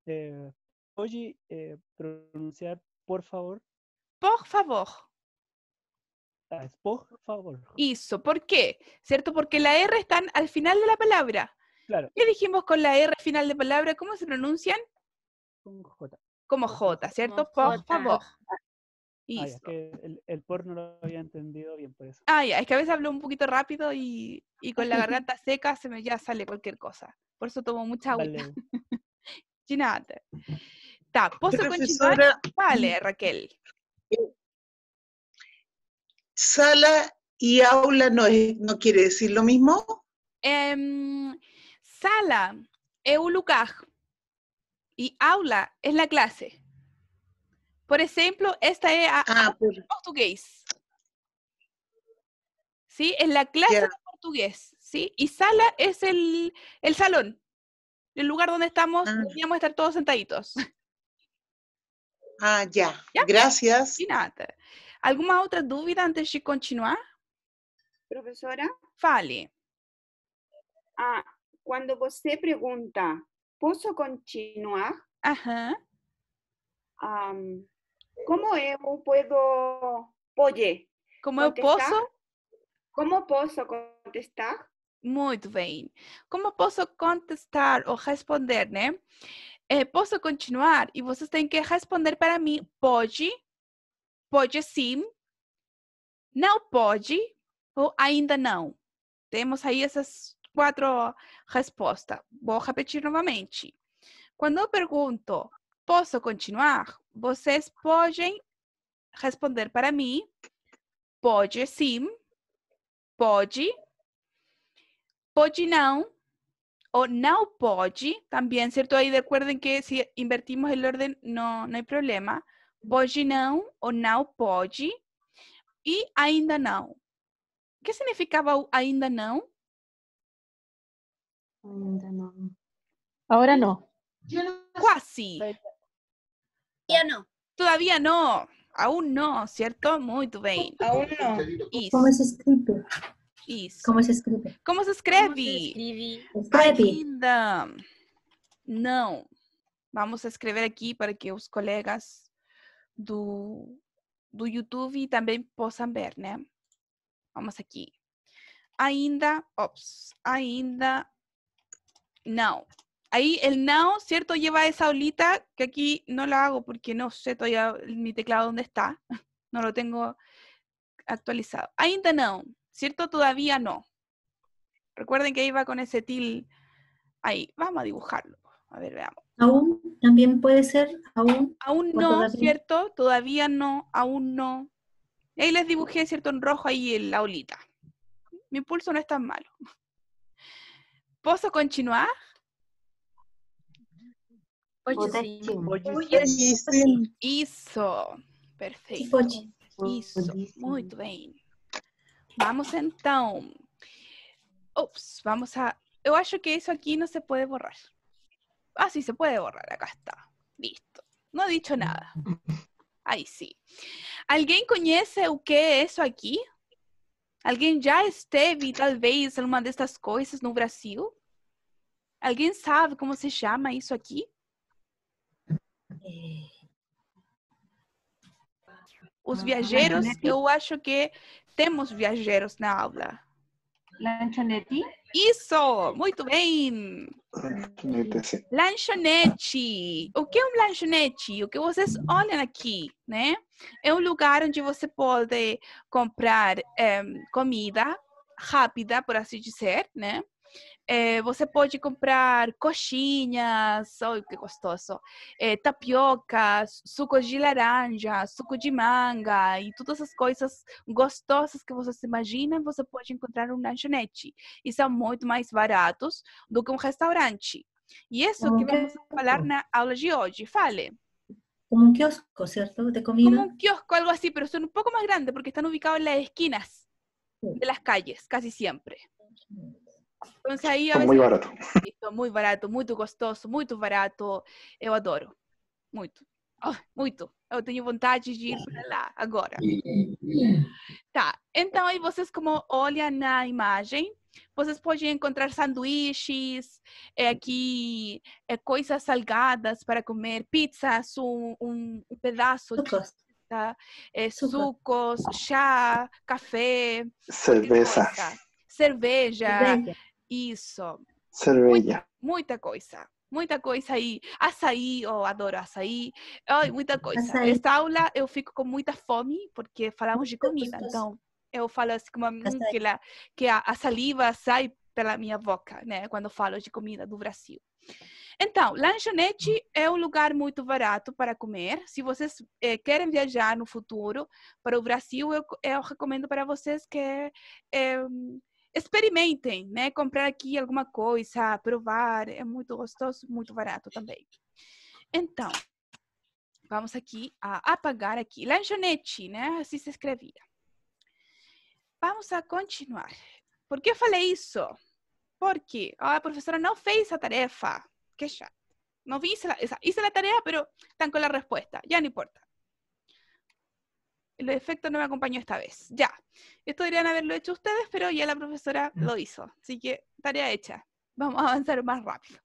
é, Oye, eh, pronunciar por favor. Por favor. Ah, por favor. Hizo. ¿Por qué? ¿Cierto? Porque la R están al final de la palabra. Claro. ¿Qué dijimos con la R final de palabra? ¿Cómo se pronuncian? Como J. Como J, ¿cierto? Por favor. Ah, es que el, por no lo había entendido bien por eso. Ah, es que a veces hablo un poquito rápido y, y con la garganta seca se me ya sale cualquier cosa. Por eso tomo mucha agua. Mm. Vale, Raquel. Sala y aula no, quiere decir lo mismo. Em, sala es un lugar y aula es la clase. Por ejemplo, esta es a, ah, portugués. ¿Sí? Es la clase de portugués. ¿sí? Y sala es el salón el lugar donde estamos, ah. deberíamos estar todos sentaditos. Ah, ya. Gracias. Y nada. ¿Alguna otra duda antes de continuar? ¿Profesora? Fale. Ah, usted pregunta, pregunta, continuar? Ajá. Um, ¿Cómo puedo puedo... puedo contestar? Muito bem. Como posso contestar ou responder, né? É, posso continuar? E vocês têm que responder para mim: pode, pode sim, não pode ou ainda não. Temos aí essas quatro respostas. Vou repetir novamente. Quando eu pergunto, posso continuar? Vocês podem responder para mim: pode sim, pode Pode Now o Now Poggi, también, ¿cierto? Ahí recuerden que si invertimos el orden no, no hay problema. Poggi Now o Now pode y Ainda Now. ¿Qué significaba Ainda Now? Ainda Ahora no. Cuasi. Todavía no. Todavía no. Aún no, ¿cierto? Muy bien. Aún no. ¿Cómo se escribe? ¿Cómo se escribe? ¿Cómo se escribe? Ainda. No. Vamos escribir aquí para que los colegas do, do YouTube también puedan ver, ¿no? Vamos aquí. Ainda, ops, ainda No. Ahí el now, ¿cierto? Lleva esa olita que aquí no la hago porque no sé todavía mi teclado dónde está. No lo tengo actualizado. Ainda no. ¿cierto? Todavía no. Recuerden que iba con ese til ahí. Vamos a dibujarlo. A ver, veamos. Aún también puede ser, aún. Aún no, ¿cierto? Todavía no, aún no. ahí les dibujé, ¿cierto? En rojo ahí en la olita. Mi pulso no es tan malo. ¿Puedo continuar? hizo Perfecto. Hizo. Muy bien. Vamos então. Ups, vamos a. Eu acho que isso aqui não se pode borrar. Ah, sí, se puede borrar. Acá está. Listo. No he dicho nada. Ahí sí. ¿Alguém conhece o que é isso aqui? Alguém já esteve, talvez, em de estas coisas no Brasil? Alguém sabe como se chama isso aqui? Eh. Os viajeros, eu acho que temos viajeros na aula. Lanchonete? Isso, muito bem. Lanchonete, sim. Lanchonete. O que é um lanchonete? O que vocês olham aqui, né? É um lugar onde você pode comprar eh, comida rápida, por assim dizer, né? É, você pode comprar coxinhas, olha que gostoso, é, eh, suco de laranja, suco de manga e todas as coisas gostosas que você se imagina, você pode encontrar um lanchonete. E são muito mais baratos do que um restaurante. E isso que vamos é falar na aula de hoje. Fale. Como um quiosco, certo? De comida. Como um quiosco, algo assim, pero são um pouco mais grande porque estão ubicados nas esquinas de las calles, casi sempre é muito barato. muito barato, muito gostoso, muito barato. Eu adoro. Muito. Oh, muito. Eu tenho vontade de ir para lá agora. Tá. Então aí vocês como olham na imagem, vocês podem encontrar sanduíches, é, aqui, é, coisas salgadas para comer, pizzas, um, um, um pedaço de pizza, é, sucos, chá, café. Cerveja. Cerveja. Isso. Cerveja. Muita, muita coisa. Muita coisa aí. Açaí, eu oh, adoro açaí. Oh, muita coisa. Açaí. Esta aula eu fico com muita fome, porque falamos de comida. Então, eu falo assim, como que, lá, que a, a saliva sai pela minha boca, né? Quando falo de comida do Brasil. Então, lanchonete é um lugar muito barato para comer. Se vocês eh, querem viajar no futuro para o Brasil, eu, eu recomendo para vocês que eh, experimentem, né? Comprar aqui alguma coisa, provar, é muito gostoso, muito barato também. Então, vamos aqui a apagar aqui, lanchonete, né? Assim se escrevia. Vamos a continuar. Por que eu falei isso? Porque a professora não fez a tarefa. Que já. Não vi, hice la, hice a tarefa, mas estão com a resposta. Já não importa. O efecto não me acompanhou esta vez. Já. Esto deberían haberlo hecho ustedes, pero ya la profesora mm. lo hizo. Así que tarea hecha. Vamos a avanzar más rápido.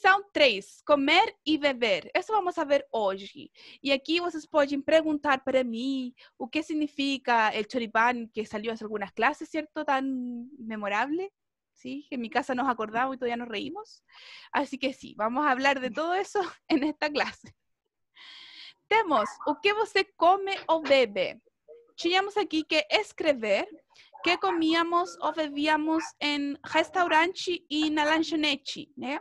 sound 3. Comer y beber. Eso vamos a ver hoy. Y aquí ustedes pueden preguntar para mí ¿Qué significa el choripán que salió hace algunas clases, ¿cierto? Tan memorable. ¿sí? En mi casa nos acordamos y todavía nos reímos. Así que sí, vamos a hablar de todo eso en esta clase. Temos o que come o bebe. tínhamos aqui que escrever, que comíamos ou bebíamos em restaurante e na lanchonete, né?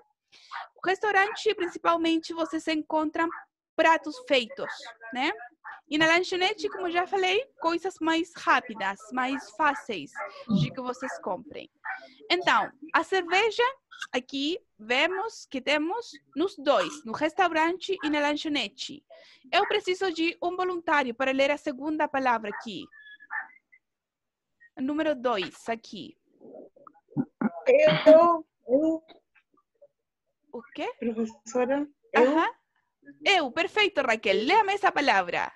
O restaurante, principalmente, vocês encontram pratos feitos, né? E na lanchonete, como já falei, coisas mais rápidas, mais fáceis de que vocês comprem. Então, a cerveja, aqui vemos que temos nos dois, no restaurante e na lanchonete. Eu preciso de um voluntário para ler a segunda palavra aqui. Número dois, aqui. Eu, eu. O quê? Professora, eu. Aham. Eu, perfeito, Raquel. leia-me essa palavra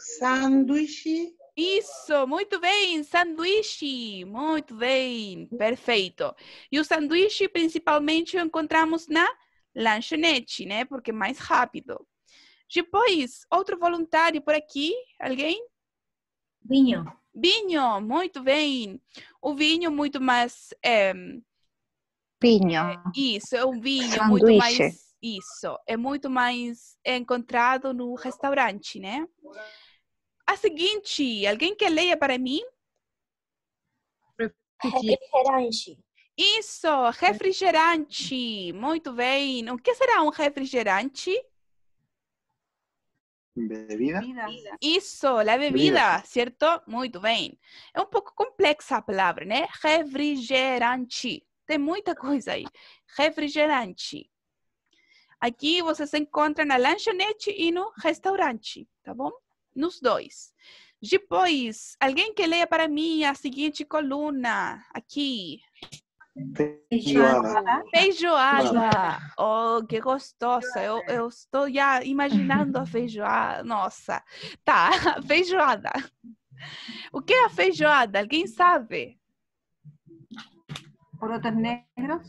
sanduíche. Isso, muito bem, sanduíche, muito bem, perfeito. E o sanduíche principalmente encontramos na lanchonete, né? Porque é mais rápido. Depois, outro voluntário por aqui, alguém? Vinho. Vinho, muito bem. O vinho muito mais... É, vinho. É, isso, é um vinho sanduíche. muito mais... Isso, é muito mais encontrado no restaurante, né? a seguinte. Alguém que leia para mim? Refrigerante. Isso, refrigerante. Muito bem. O que será um refrigerante? Bebida. Isso, a bebida, certo? Muito bem. É um pouco complexa a palavra, né? Refrigerante. Tem muita coisa aí. Refrigerante. Aqui vocês encontram na lanchonete e no restaurante, tá bom? nos dois. Depois, alguém que leia para mim a seguinte coluna aqui. Feijoada. Feijoada. Oh, que gostosa. Eu, eu estou já imaginando a feijoada. Nossa. Tá, feijoada. O que é a feijoada? Alguém sabe? Porotos negros.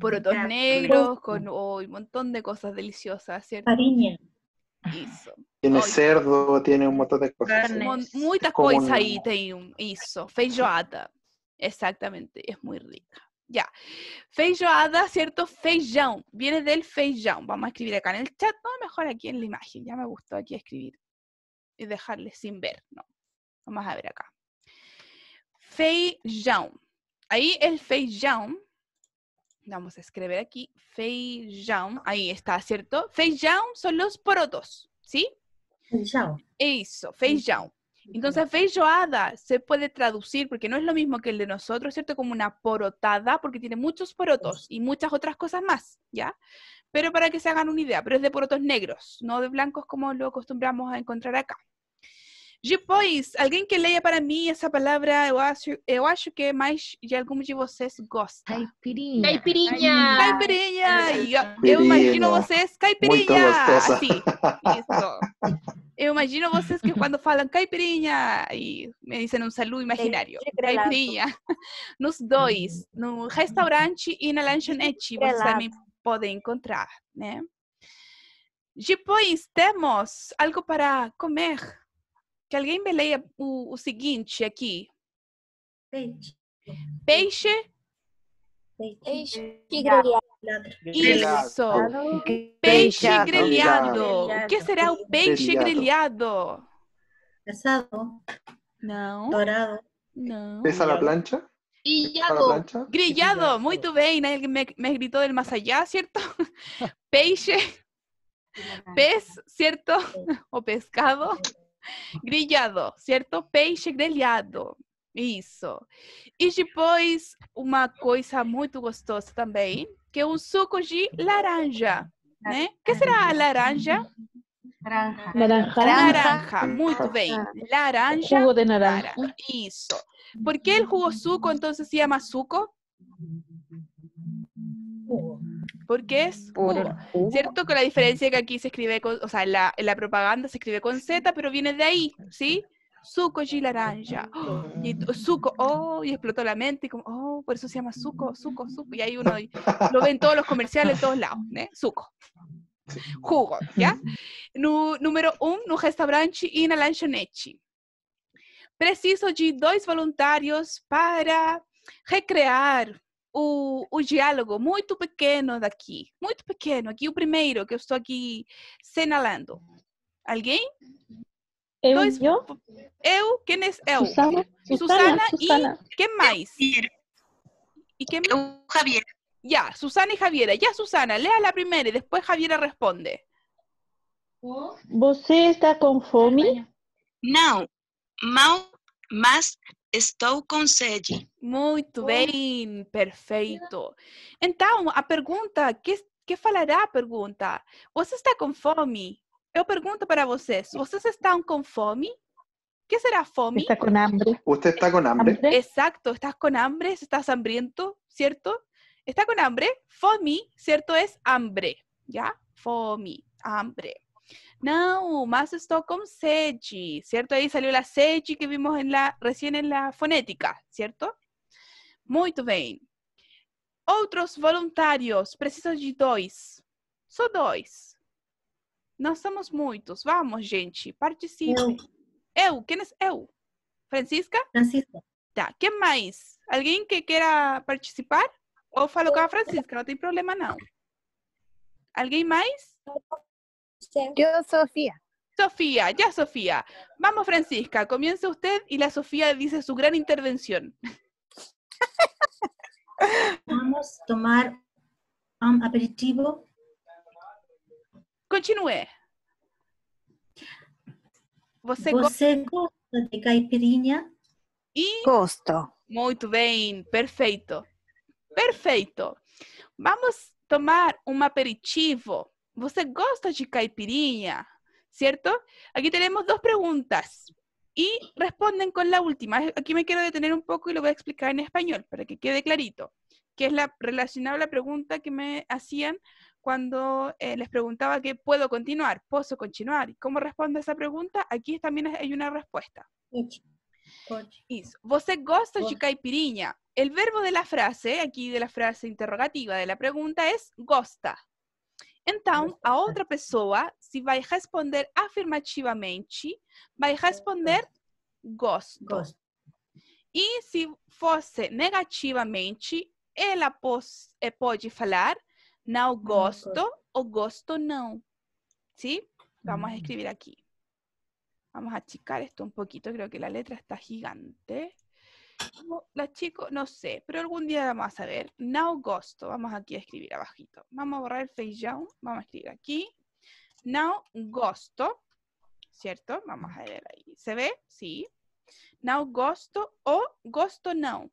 Porotos é, negros com oh, um montão de coisas deliciosas, certo? Farinha. Tiene cerdo, tiene un montón de cosas muchas cosas ahí Feijoada. exactamente, es muy rica. Ya. Feijoada, ¿cierto? Feijão. Viene del feijão. Vamos a escribir acá en el chat. No, mejor aquí en la imagen. Ya me gustó aquí escribir. Y dejarle sin ver. No. Vamos a ver acá. Feijão. Ahí el feijão Vamos a escribir aquí feijão. Ahí está, ¿cierto? Feijão son los porotos, ¿sí? Feijão. Eso, feijão. Entonces, feijoada se puede traducir, porque no es lo mismo que el de nosotros, ¿cierto? Como una porotada, porque tiene muchos porotos y muchas otras cosas más, ¿ya? Pero para que se hagan una idea, pero es de porotos negros, no de blancos como lo acostumbramos a encontrar acá, Depois, alguém que leia para mim essa palavra, eu acho, eu acho que é mais de algum de vocês gosta. Caipirinha. Caipirinha. Caipirinha. Eu, eu, imagino vocês, caipirinha. Assim, isso. Eu imagino vocês que quando falam caipirinha e me dizem um saludo imaginário, caipirinha, nos dois, no restaurante e na lanchonete, vocês também podem encontrar, né? Depois temos algo para comer. que alguien me leia o, o seguinte aqui. Peixe. Peixe. Peixe grelhado. Isso. Peixe grelhado. qué será un peixe grelhado? Assado. no Dourado. Não. ¿Pesa la plancha? Grillado. La plancha? Grillado, muy bien. Nadie me, me gritó del más allá, ¿cierto? Peixe. Pez, ¿cierto? O pescado. grelhado, certo? Peixe grelhado. Isso. E depois, uma coisa muito gostosa também, que é um suco de laranja, né? que será a laranja? Naranja. Laranja. Laranja. muito bem. Laranja. Jugo de naranja. Isso. Por que o jugo suco, então, se chama suco? porque es mm, ¿Cierto? Con la diferencia que aquí se escribe, con, o sea, en la, propaganda se escribe con Z, pero viene de ahí, ¿sí? Suco y laranja. y suco, oh, y explotó la mente, y como, oh, por eso se llama suco, suco, suco. Y ahí uno lo ve en todos los comerciales, en todos lados, ¿eh? Suco. Jugo, ¿ya? número uno, no restaurante y una Preciso de dos voluntarios para recrear o, o diálogo muito pequeno daqui, muito pequeno. Aqui o primeiro que eu estou aqui sinalando. Alguém? Eu, Dois, eu? Eu, quem é eu? Susana, Susana, Susana, e quem mais? E quem Eu, Javier. já Susana e Javiera. já Susana, lea a primeira e depois Javiera responde. ¿Você está com fome? Não. Mal mas estou com sede. Muito oh. bem, perfeito. Então, a pergunta, que, que falará a pergunta? Você está com fome? Eu pergunto para vocês, vocês estão com fome? ¿Qué será fome? Está con hambre. ¿Usted está con hambre? Exacto, estás con hambre, estás hambriento, ¿cierto? Está con hambre. fome, ¿cierto? Es hambre, ¿ya? Fome, hambre. não mas estou com sede, certo aí saiu a sede que vimos en la, recién la fonética, certo Muito bem. Outros voluntários, preciso de dois. Só dois. Nós somos muitos. Vamos, gente, participe Eu. eu. Quem é eu? Francisca? Francisca. Tá, quem mais? Alguém que queira participar? Ou falo com a Francisca, não tem problema não. Alguém mais? Yo, Sofía. Sofía, ya Sofía. Vamos, Francisca, comienza usted y la Sofía dice su gran intervención. Vamos a tomar un um, aperitivo. Continúe. Você, gosta de caipirinha? Y. Gosto. Muy bien, Perfecto. Perfecto. Vamos tomar un aperitivo. ¿Você gosta y piriña? ¿Cierto? Aquí tenemos dos preguntas y responden con la última. Aquí me quiero detener un poco y lo voy a explicar en español para que quede clarito, que es la relacionada a la pregunta que me hacían cuando eh, les preguntaba que puedo continuar, ¿puedo continuar? ¿Cómo responde esa pregunta? Aquí también hay una respuesta. ¿Vos Is, ¿Você gosta de El verbo de la frase, aquí de la frase interrogativa de la pregunta, es gosta. Então, a tá. outra pessoa, se vai responder afirmativamente, vai tá. responder gosto. gosto. E se fosse negativamente, ela eh, pode falar não gosto ou gosto não. Sim? Vamos hum. escrever aqui. Vamos achicar esto um pouquinho, creo que a letra está gigante. La chico, no sé, pero algún día vamos a ver Now gusto, vamos aquí a escribir abajito. Vamos a borrar el face down, vamos a escribir aquí. Now Gosto, ¿cierto? Vamos a ver ahí. ¿Se ve? Sí. Now gusto o gusto Now.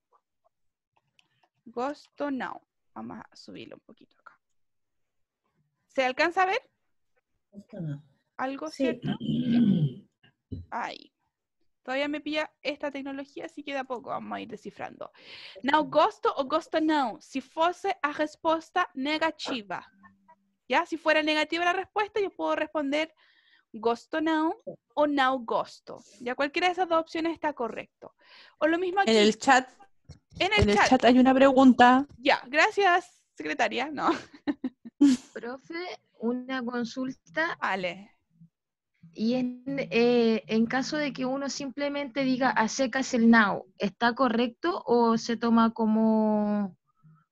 Gosto Now. Vamos a subirlo un poquito acá. ¿Se alcanza a ver? Algo cierto. Ahí. Todavía me pilla esta tecnología, así que poco vamos a ir descifrando. Now gosto o gosto no, Si fuese a respuesta negativa. ¿Ya? Si fuera negativa la respuesta, yo puedo responder gusto now o no gosto. Ya cualquiera de esas dos opciones está correcto. O lo mismo En el chat. En el, chat. hay una pregunta. Ya, gracias, secretaria. No. Profe, una consulta. Vale. Y en, eh, en caso de que uno simplemente diga a secas el now, ¿está correcto o se toma como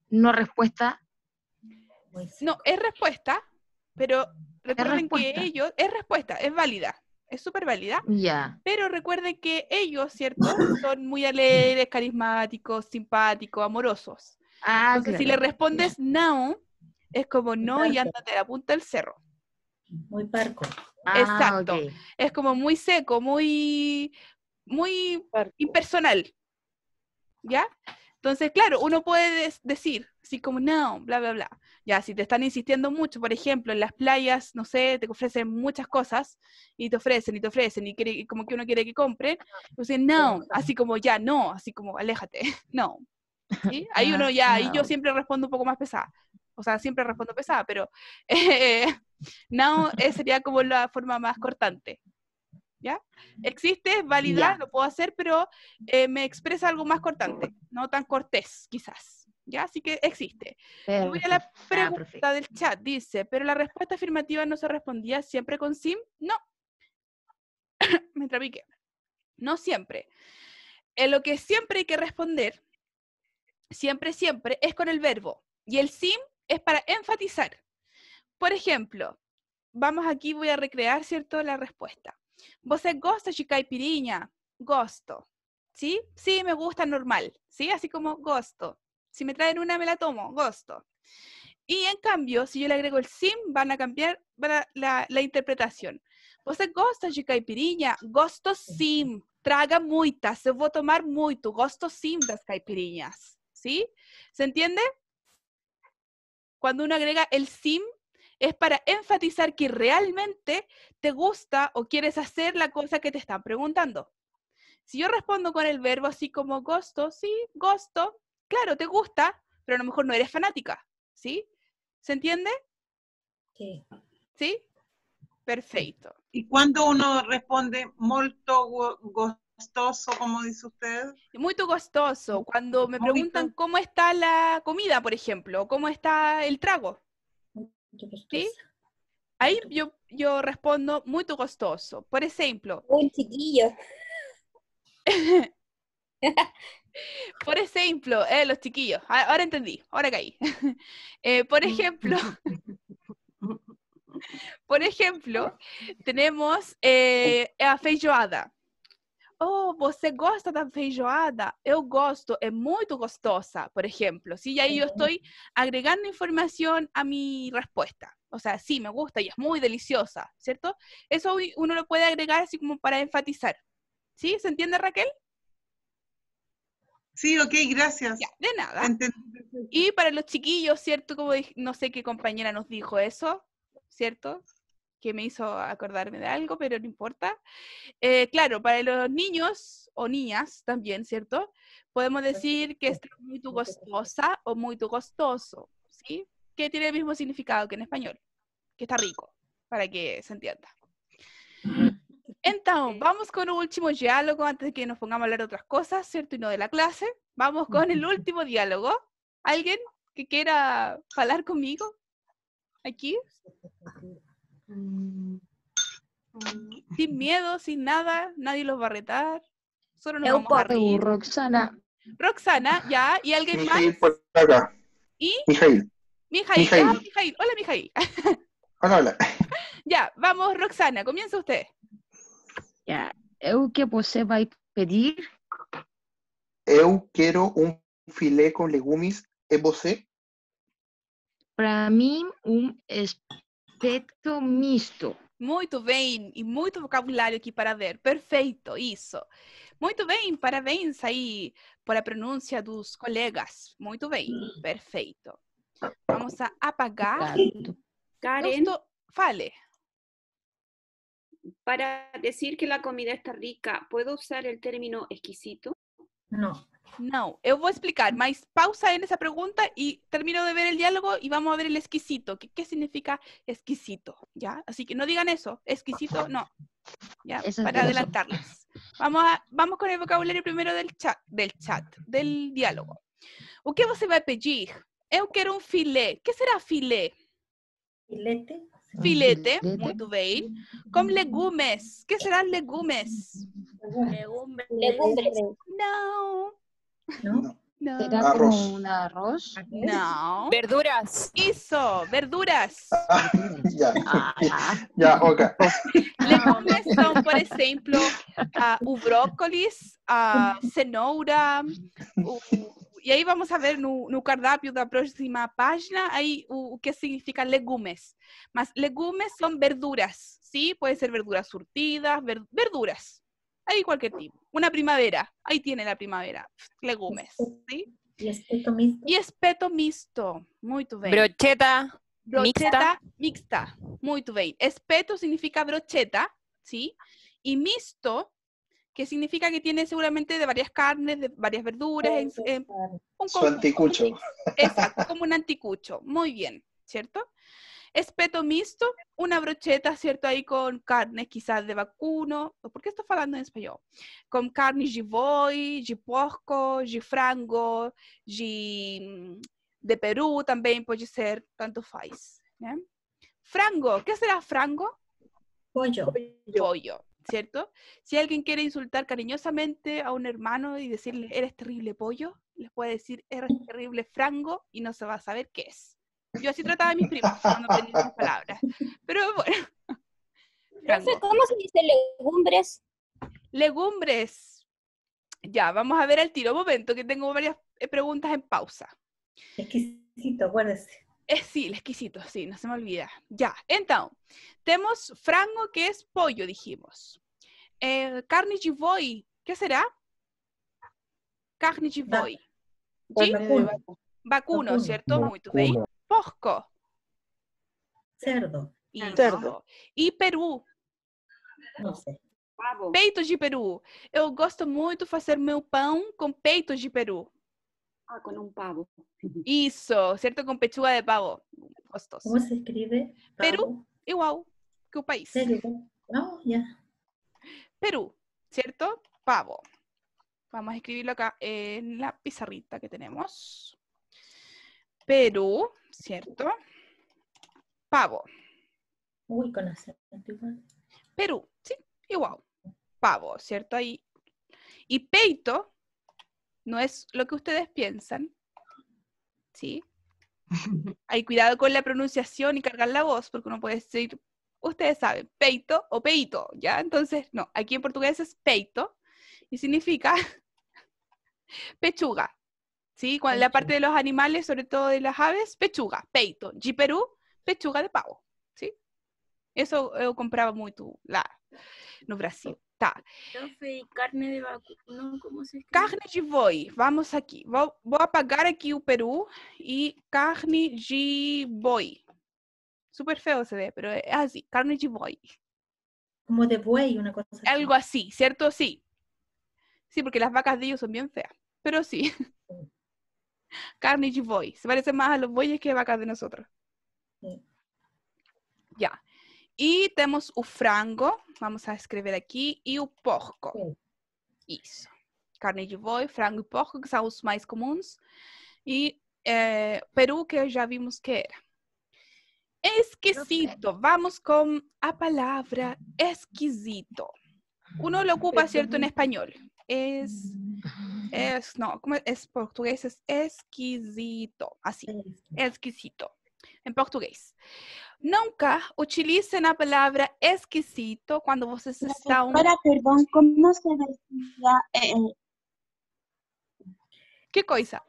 no respuesta? Pues no, es respuesta, pero recuerden que ellos, es respuesta, es válida, es súper válida. Ya. Pero recuerden que ellos, ¿cierto? Son muy alegres, carismáticos, simpáticos, amorosos. Ah, Entonces, si le respondes now, es como no y ándate a la punta del cerro. Muy parco. Ah, Exacto. Es como muy seco, muy, muy impersonal. ¿Ya? Entonces, claro, uno puede decir, así como, no, bla, bla, bla. Ya, si te están insistiendo mucho, por ejemplo, en las playas, no sé, te ofrecen muchas cosas y te ofrecen y te ofrecen y, como que uno quiere que compre, entonces, no, así como, ya, no, así como, aléjate, no. ¿Sí? Ahí ah, uno ya, y yo siempre respondo un poco más pesada. O sea, siempre respondo pesada, pero eh, no, eh, sería como la forma más cortante. ¿Ya? Existe, es válida, lo puedo hacer, pero eh, me expresa algo más cortante, no tan cortés, quizás. ¿Ya? Así que existe. Voy a la ah, pregunta del chat. Dice, ¿pero la respuesta afirmativa no se respondía siempre con sim? No. me trapiqué. No siempre. En eh, lo que siempre hay que responder, siempre, siempre, es con el verbo. Y el sim es para enfatizar. Por ejemplo, vamos aquí, voy a recrear, ¿cierto? La respuesta. ¿Vos gosta de piriña? Gosto. ¿Sí? Sí, me gusta normal. ¿Sí? Así como gosto. Si me traen una, me la tomo. Gosto. Y en cambio, si yo le agrego el sim, van a cambiar la, interpretación. ¿Vos gosta de piriña Gosto sim. Traga muitas. Se voy a tomar muito. Gosto sim das caipirinhas. ¿Sí? ¿Se entiende? Cuando uno agrega el sim es para enfatizar que realmente te gusta o quieres hacer la cosa que te están preguntando. Si yo respondo con el verbo así como gusto, sí, gusto, claro, te gusta, pero a lo mejor no eres fanática, ¿sí? ¿Se entiende? Sí. ¿Sí? Perfecto. ¿Y cuando uno responde molto gostoso, como dice usted? Muy gostoso, cuando me preguntan cómo está la comida, por ejemplo, cómo está el trago. Ahí yo, yo respondo muy costoso. Por ejemplo. Un chiquillo. por ejemplo, eh, los chiquillos. Ahora entendí, ahora caí. Eh, por ejemplo. por ejemplo, tenemos eh, a feijoada oh, você gusta da feijoada? Eu gosto, é muito gostosa, por ejemplo. ¿sí? Y ahí yo estoy agregando información a mi respuesta. O sea, sí, me gusta y es muy deliciosa, ¿cierto? Eso uno lo puede agregar así como para enfatizar. ¿Sí? ¿Se entiende, Raquel? Sí, ok, gracias. de nada. Y para los chiquillos, ¿cierto? Como no sé qué compañera nos dijo eso, ¿cierto? que me hizo acordarme de algo, pero no importa. Eh, claro, para los niños o niñas también, ¿cierto? Podemos decir que está muy tu o muy tu ¿sí? Que tiene el mismo significado que en español, que está rico, para que se entienda. Entonces, vamos con un último diálogo antes de que nos pongamos a hablar otras cosas, ¿cierto? Y no de la clase. Vamos con el último diálogo. ¿Alguien que quiera hablar conmigo? Aquí. Mm, mm, sin miedo, sin nada, nadie los va a retar. Solo nos vamos a reír. Roxana. Roxana, ya, y alguien más. ¿Y? Mijail. Mijail. Mijail. Ah, hola, Mijail. hola, hola. Ya, vamos, Roxana, comienza usted. Ya, eu que va a pedir? Eu quiero un filé con legumes. E você? Para un un Afeto misto. Muito bem, e muito vocabulário aqui para ver. Perfeito, isso. Muito bem, parabéns aí por a pronúncia dos colegas. Muito bem, perfeito. Vamos a apagar. Karen. Fale. Para decir que la comida está rica, ¿puedo usar el término exquisito? No. No, yo eh, voy a explicar, más pausa en esa pregunta y termino de ver el diálogo y vamos a ver el exquisito. ¿Qué, qué significa exquisito? ¿Ya? Así que no digan eso, exquisito no. ¿Ya? Para adelantarles. Vamos, a, vamos con el vocabulario primero del chat, del chat, del diálogo. O se va a pedir? Eu ¿Eh? quiero un filé. ¿Qué será filé? Filete. Filete, muy bien. Con legumes. ¿Qué serán legumes? Legumes. No. no. arroz. como un arroz? No. Verduras. Eso, verduras. Ah, ya. Ah. ya, ok. Le comes, por ejemplo, uh, o brócolis, uh, cenoura, o, e aí vamos a ver no, no, cardápio da próxima página aí o, o, que significa legumes. Mas legumes são verduras, sim? Pode ser verduras surtidas, verduras. hay cualquier tipo. Una primavera, ahí tiene la primavera, legumes, ¿sí? Y espeto mixto. Y espeto mixto, muy bien. Brocheta, brocheta mixta. muy Espeto significa brocheta, ¿sí? Y mixto, que significa que tiene seguramente de varias carnes, de varias verduras. un, anticucho. Exacto, como un anticucho, muy bien, ¿cierto? espeto mixto, una brocheta, ¿cierto? Ahí con carne, quizás de vacuno, por qué estoy hablando en español? Con carne mm, de boi, de porco, de frango, de, de también também ser, tanto faz, Frango, ¿Qué será frango? Pollo. Pollo. ¿cierto? Si alguien quiere insultar cariñosamente a un hermano y decirle, eres terrible pollo, les puede decir, eres terrible frango y no se va a saber qué es. Yo así trataba a mis primos cuando tenía palabras. Pero bueno. ¿cómo se dice legumbres? Legumbres. Ya, vamos a ver el tiro. momento, que tengo varias eh, preguntas en pausa. Exquisito, acuérdese. Eh, sí, el exquisito, sí, no se me olvida. Ya, entonces, tenemos frango, que es pollo, dijimos. Eh, carne voy ¿qué será? Carne voy pues ¿Sí? Vacuno, vacuno, ¿cierto? Muy, Porco. Cerdo. Cerdo. E peru. Não sei. Peito de peru. Eu gosto muito fazer meu pão com peito de peru. Ah, com um pavo. Isso, certo? Com pechuga de pavo. Gostoso. Como se escreve? Pavo. Peru, igual que o país. Ah, peru. Oh, yeah. Peru, certo? Pavo. Vamos a escribirlo acá en la pizarrita que tenemos. Perú, ¿cierto? Pavo. Perú, sí, igual. Pavo, ¿cierto? Ahí. Y peito no es lo que ustedes piensan. ¿Sí? Hay cuidado con la pronunciación y cargar la voz, porque uno puede decir, ustedes saben, peito o peito, ¿ya? Entonces, no, aquí en portugués es peito y significa pechuga, ¿sí? Cuando la parte de los animales, sobre todo de las aves, pechuga, peito, Perú, pechuga de pavo, ¿sí? Eso yo eh, compraba mucho la, no Brasil. ta. carne de vacuno, ¿cómo se escribe? Carne de boi, vamos aquí. Voy a apagar aquí el Perú y carne de boi. Súper feo se ve, pero es así, carne de boi. Como de buey, una cosa así. Algo así, ¿cierto? Sí. Sí, porque las vacas de ellos son bien feas, pero sí. Carnage Boy. Se parece más a los boyes que vacas de nosotros. Sí. Ya. Y tenemos o frango, vamos a escrever aqui, e o porco. Isso. Carne de boi, frango e porco, que são os mais comuns. E eh, peru, que já vimos que era. Esquisito. Vamos com a palavra esquisito. Uno lo ocupa, certo, em espanhol. Es Es, no, como es portugués, es exquisito, así, exquisito, en portugués. Nunca utilicen la palabra exquisito cuando vocês estás Para, perdón, ¿cómo se decía? Eh, eh. ¿Qué cosa?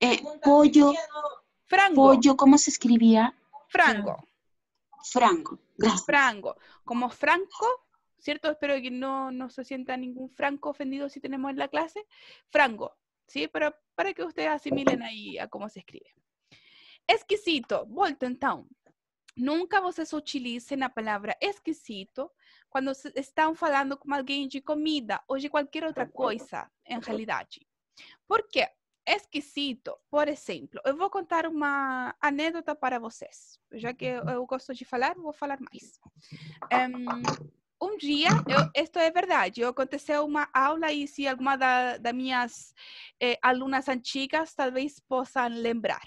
Eh, pollo. Frango. Pollo, ¿cómo se escribía? Frango. Frango. Frango. Como Franco ¿cierto? Espero que no, no se sienta ningún franco ofendido si tenemos en la clase. Frango, ¿sí? pero para que ustedes asimilen ahí a cómo se escribe. Exquisito, Bolton Town. Nunca ustedes utilicen la palabra exquisito cuando están hablando con alguien de comida o de cualquier otra cosa, en realidad. Por qué? Exquisito, por ejemplo, yo voy a contar una anécdota para ustedes. Ya que eu gosto de falar, voy falar más. más. Em, um dia, eu, isto é verdade, aconteceu uma aula e se alguma das minhas eh, alunas antigas talvez possam lembrar.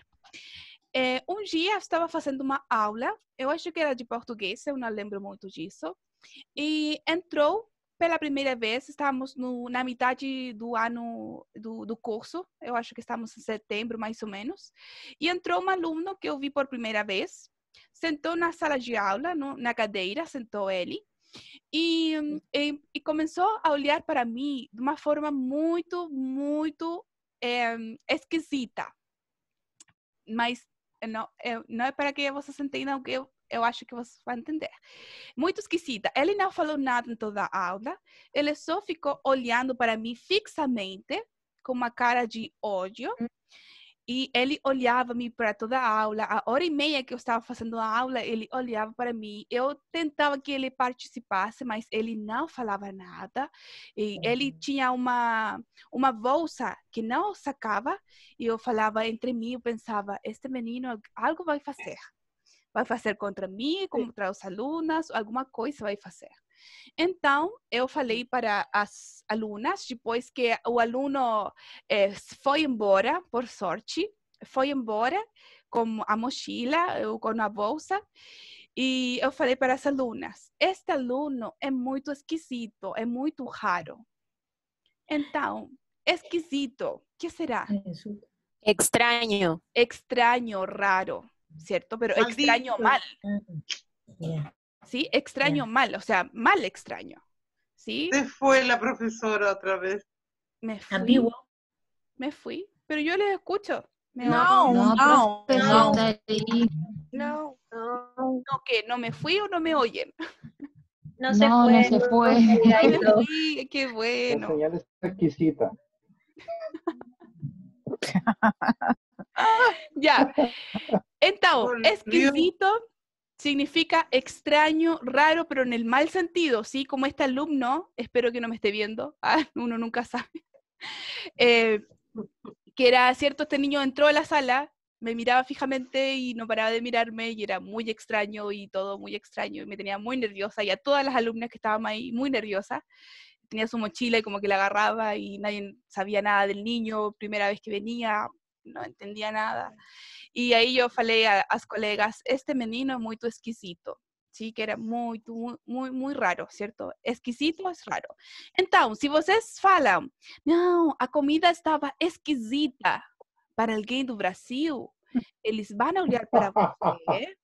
Eh, um dia eu estava fazendo uma aula, eu acho que era de português, eu não lembro muito disso, e entrou pela primeira vez, estávamos no, na metade do ano do, do curso, eu acho que estamos em setembro mais ou menos, e entrou um aluno que eu vi por primeira vez, sentou na sala de aula, no, na cadeira, sentou ele, e, e, e começou a olhar para mim de uma forma muito, muito é, esquisita. Mas é, não, é, não é para que vocês entendam o que eu, eu acho que vocês vão entender. Muito esquisita. Ele não falou nada em toda a aula, ele só ficou olhando para mim fixamente, com uma cara de ódio. Hum. E ele olhava-me para toda a aula, a hora e meia que eu estava fazendo a aula, ele olhava para mim. Eu tentava que ele participasse, mas ele não falava nada. E ele uhum. tinha uma uma bolsa que não sacava, e eu falava entre mim, eu pensava, este menino algo vai fazer. Vai fazer contra mim, contra os alunos, alguma coisa vai fazer. Então, eu falei para as alunas, depois que o aluno eh, foi embora, por sorte, foi embora com a mochila eh, ou com a bolsa, e eu falei para as alunas: este aluno é muito esquisito, é muito raro. Então, esquisito, que será? É extraño. Extraño, raro, certo? Pero Maldito. extraño mal. Yeah. É. ¿sí? Extraño mal, o sea, mal extraño, ¿sí? Se fue la profesora otra vez. Me fui. Me fui, pero yo les escucho. no, no, no, no, no, no, no me fui o no me oyen. No se fue. No se fue. Sí, qué bueno. La señal está exquisita. ya. Entonces, exquisito significa extraño, raro, pero en el mal sentido, ¿sí? Como este alumno, espero que no me esté viendo, ah, uno nunca sabe, eh, que era cierto, este niño entró a la sala, me miraba fijamente y no paraba de mirarme y era muy extraño y todo muy extraño y me tenía muy nerviosa y a todas las alumnas que estaban ahí muy nerviosa, Tenía su mochila y como que la agarraba y nadie sabía nada del niño, primera vez que venía, não entendia nada. E aí eu falei às colegas, este menino é muito esquisito. Sim, que era muito, muito, muito raro, certo? Esquisito é raro. Então, se vocês falam, não, a comida estava esquisita para alguém do Brasil, eles vão olhar para você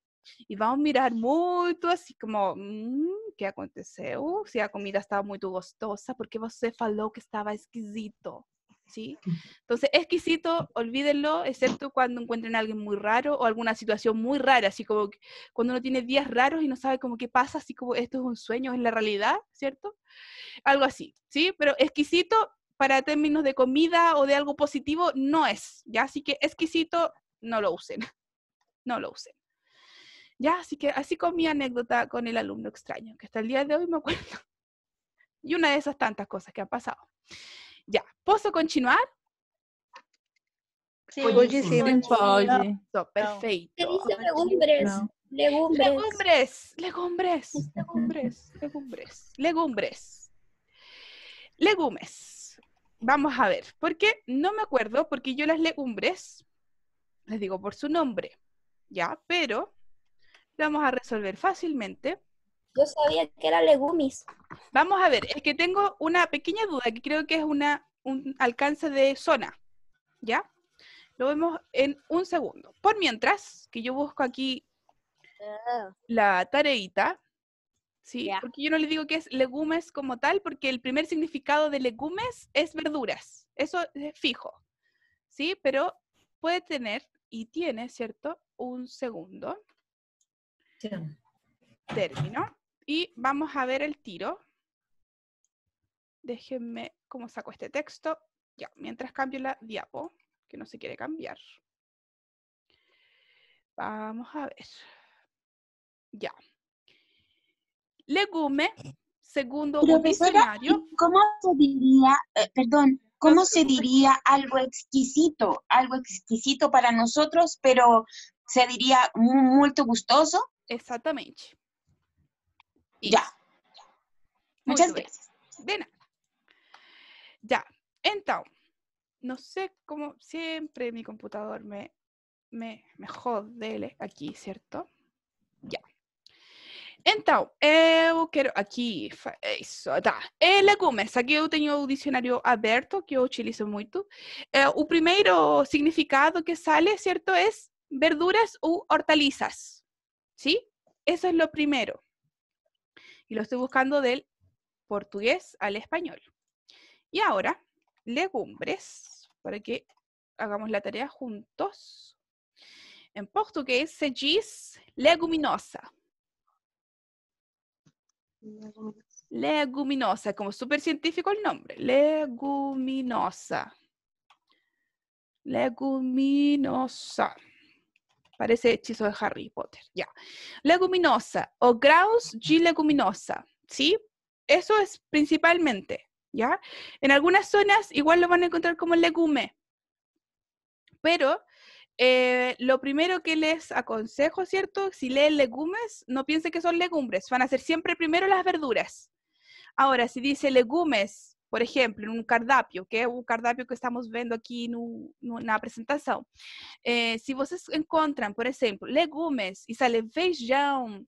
e ¿eh? vão mirar muito assim como, hum, que aconteceu? Se a comida estava muito gostosa, porque você falou que estava esquisito? ¿sí? Entonces, exquisito, olvídenlo, excepto cuando encuentren a alguien muy raro o alguna situación muy rara, así como cuando uno tiene días raros y no sabe cómo qué pasa, así como esto es un sueño, es la realidad, ¿cierto? Algo así, ¿sí? Pero exquisito para términos de comida o de algo positivo no es, ¿ya? Así que exquisito, no lo usen, no lo usen. Ya, así que así con mi anécdota con el alumno extraño, que hasta el día de hoy me acuerdo. Y una de esas tantas cosas que han pasado. Ya, puedo continuar? Sí, Pollo. perfecto. legumbres. Legumbres. Legumbres, legumbres, legumbres, legumbres, legumbres. Vamos a ver, porque no me acuerdo, porque yo las legumbres les digo por su nombre, ¿ya? Pero vamos a resolver fácilmente yo sabía que era legumis. Vamos a ver, es que tengo una pequeña duda que creo que es una, un alcance de zona. ¿Ya? Lo vemos en un segundo. Por mientras, que yo busco aquí ah. la tareita. Sí, porque yo no le digo que es legumes como tal, porque el primer significado de legumes es verduras. Eso es fijo. Sí, pero puede tener, y tiene, ¿cierto? Un segundo. Término. Y vamos a ver el tiro. Déjenme cómo saco este texto. Ya, mientras cambio la diapo, que no se quiere cambiar. Vamos a ver. Ya. Legume, segundo diccionario. ¿Cómo se diría, eh, perdón, cómo se diría algo exquisito? Algo exquisito para nosotros, pero se diría muy gustoso. Exactamente ya. Muchas gracias. De nada. Ya, entonces, no sé cómo siempre mi computador me, me, me aquí, ¿cierto? Ya. Entonces, eh, yo quiero aquí, eso, está. El eh, legumes, aquí eu tenho o dicionário aberto, que yo utilizo mucho. El eh, o significado que sale, ¿cierto? Es verduras u hortalizas, Sí? Eso es lo primero y lo estoy buscando del portugués al español. Y ahora, legumbres, para que hagamos la tarea juntos. En portugués se dice leguminosa. Leguminosa, leguminosa como súper científico el nombre. Leguminosa. Leguminosa. Parece hechizo de Harry Potter, ya. Leguminosa o Graus G. leguminosa, ¿sí? Eso es principalmente, ¿ya? En algunas zonas igual lo van a encontrar como legume, pero eh, lo primero que les aconsejo, ¿cierto? Si leen legumes, no piensen que son legumbres, van a ser siempre primero las verduras. Ahora, si dice legumes por ejemplo, en un cardápio, que es un cardápio que estamos viendo aquí en una presentación. Eh, si vosotros encuentran por ejemplo, legumes, y sale feijão,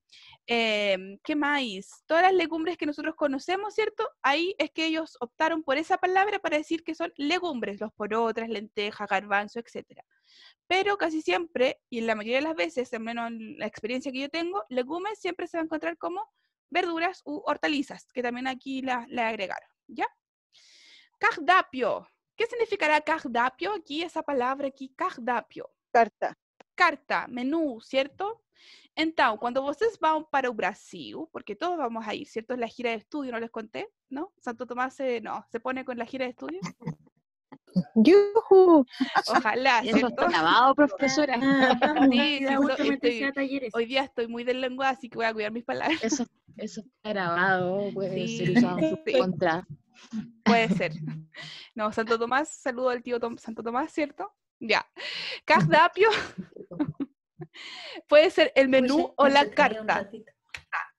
em, ¿qué qué Todas las legumbres que nosotros conocemos, ¿cierto? Ahí es que ellos optaron por esa palabra para decir que son legumbres, los otras, lentejas, garbanzo, etc. Pero casi siempre, y la mayoría de las veces, al menos en la experiencia que yo tengo, legumes siempre se va a encontrar como verduras u hortalizas, que también aquí la, la agregaron, ¿ya? Cardapio. ¿Qué significará cardapio? Aquí esa palabra aquí, cardapio. Carta. Carta, menú, ¿cierto? Entonces, cuando ustedes van para Brasil, porque todos vamos a ir, ¿cierto? Es la gira de estudio, no les conté, ¿no? Santo Tomás se, no, se pone con la gira de estudio. ¡Yuhu! Ojalá. Eso está grabado, profesora. Ah, sí, Hoy día estoy muy del lenguaje, así que voy a cuidar mis palabras. Eso, eso está grabado, puede ser usado contra. Puede ser. No, Santo Tomás, saludo al tío Tom, Santo Tomás, ¿cierto? Ya. cardápio puede ser el menú o la carta.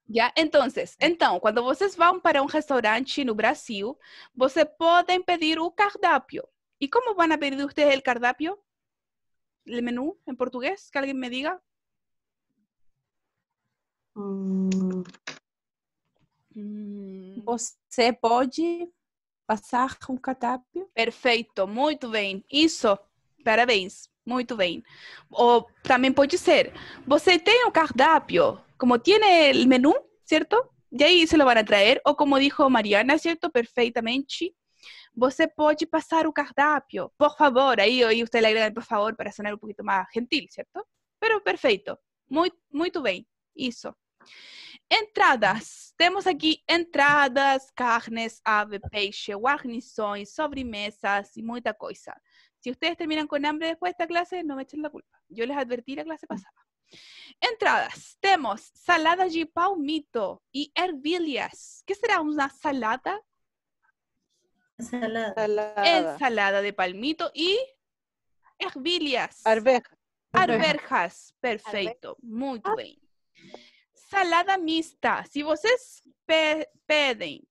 Ya, entonces, entonces, cuando vocês van para un restaurante en Brasil, você podem pedir un cardápio. ¿Y cómo van a pedir ustedes el cardápio, ¿El menú en portugués? Que alguien me diga. Mm. Você pode passar um cardápio? Perfeito, muito bem. Isso, parabéns, muito bem. O también pode ser, você tem o cardápio, como tiene el menú, cierto? Y ahí se lo van a traer, o como dijo Mariana, cierto, perfectamente você pode pasar un cardápio, por favor. Ahí, hoy usted le agrega por favor para sonar un poquito más gentil, ¿cierto? Pero perfecto, muy, muy bien, eso. Entradas. Tenemos aquí entradas, carnes, ave, peixe, guarnições, sobremesas y muita cosa. Si ustedes terminan con hambre después de esta clase, no me echen la culpa. Yo les advertí la clase pasada. Entradas. tenemos saladas de palmito y ervilhas. ¿Qué será una salada Ensalada. de palmito y esbilias Arvejas. Arvejas, perfecto, muy ah. bien. Salada mixta. Si vocês piden pedem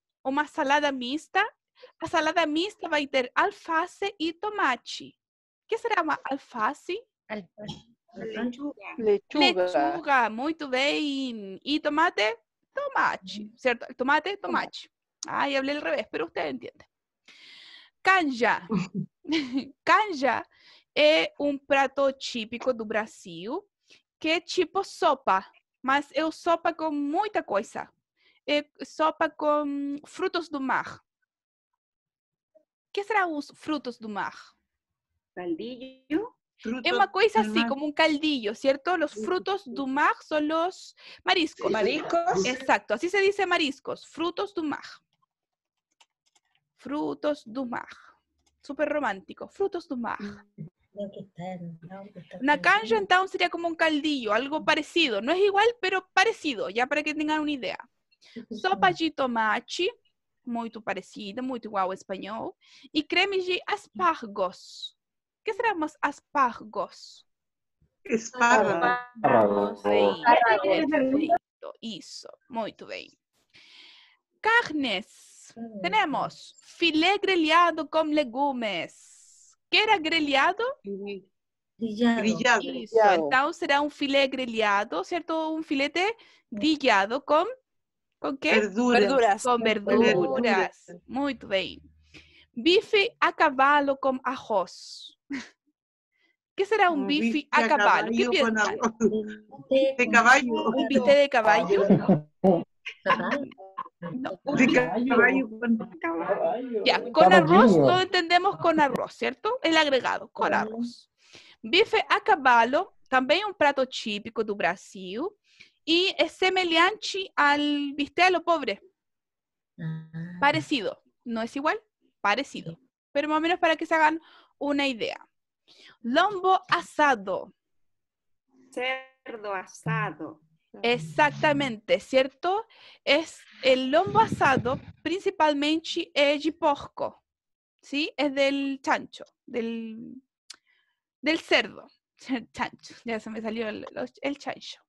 salada mixta, la salada mista a tener alface y tomate. ¿Qué que será más alface? Lechuga. Lechuga. Lechuga, muito bem. E tomate, tomate, certo? Tomate, tomate. hablé al revés, pero usted entiende. Canja. Canja é um prato típico do Brasil, que é tipo sopa, mas é sopa com muita coisa. É sopa com frutos do mar. que serão os frutos do mar? Caldillo. É uma coisa assim, como um caldillo, certo? Os frutos do mar são os mariscos. Mariscos. Exato, assim se diz mariscos, frutos do mar. Frutos du Mar. Súper romántico. Frutos du Mar. Mm, una canja entonces sería como un caldillo, algo parecido. No es igual, pero parecido, ya para que tengan una idea. Sopa de tomate, muy parecido. muy guau español. Y creme de aspargos. ¿Qué será más aspargos? Espárragos. Eso, muy bien. Carnes. Tenemos filé greliado con legumes. ¿Qué era greliado? Grillado. Entonces, será un filé greliado, ¿cierto? Un filete grillado con ¿con qué? Verduras. verduras. verduras. Muy bien. Bife a caballo con arroz. ¿Qué será un bife, a, caballo? cavalo? piensas? de caballo con arroz no entendemos con arroz, ¿cierto? El agregado, con arroz. Bife a caballo, también un plato típico do Brasil y es al a lo pobre. Ah. Parecido, no es igual, parecido. Pero más o menos para que se hagan una idea. Lombo asado. Cerdo asado. Exactamente, ¿cierto? Es el lombo asado principalmente é de porco, ¿sí? Es del chancho, del, del cerdo. Chancho, ya se me salió el, chancho,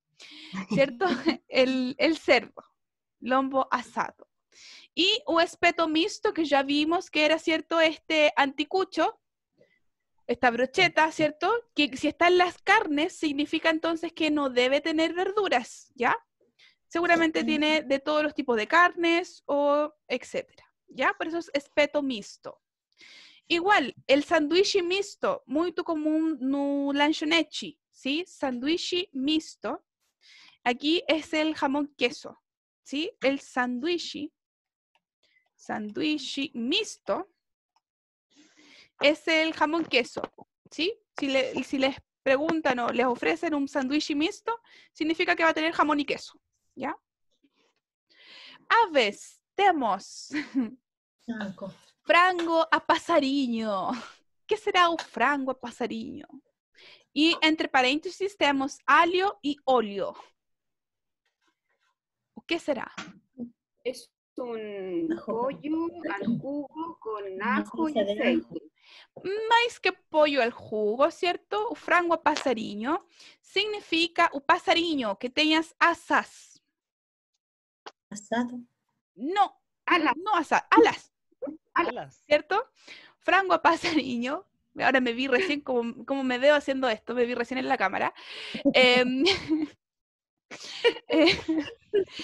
¿cierto? el, el cerdo, lombo asado. Y un espeto mixto que ya vimos que era, ¿cierto? Este anticucho, esta brocheta, ¿cierto? Que si está en las carnes, significa entonces que no debe tener verduras, ¿ya? Seguramente tiene de todos los tipos de carnes o etcétera, ¿ya? Por eso es espeto mixto. Igual, el sanduíche mixto, muy común nu lanchonete. ¿sí? Sandwich mixto. Aquí es el jamón queso, ¿sí? El sandwich sanduíche mixto, es el jamón queso, ¿sí? Si, si les preguntan o les ofrecen un sándwich mixto, significa que va a tener jamón y queso, ¿ya? Aves, tenemos Frango a pasariño. ¿Qué será un frango a pasariño? Y entre paréntesis tenemos alio y óleo. ¿Qué será? Es un pollo al jugo con ajo y aceite más que pollo al jugo, ¿cierto? frango a pasariño significa un pasariño que tengas asas. Asado. No, alas. No asas, alas. Alas. ¿Cierto? Frango a pasariño Ahora me vi recién como, me veo haciendo esto, me vi recién en la cámara. Em, eh,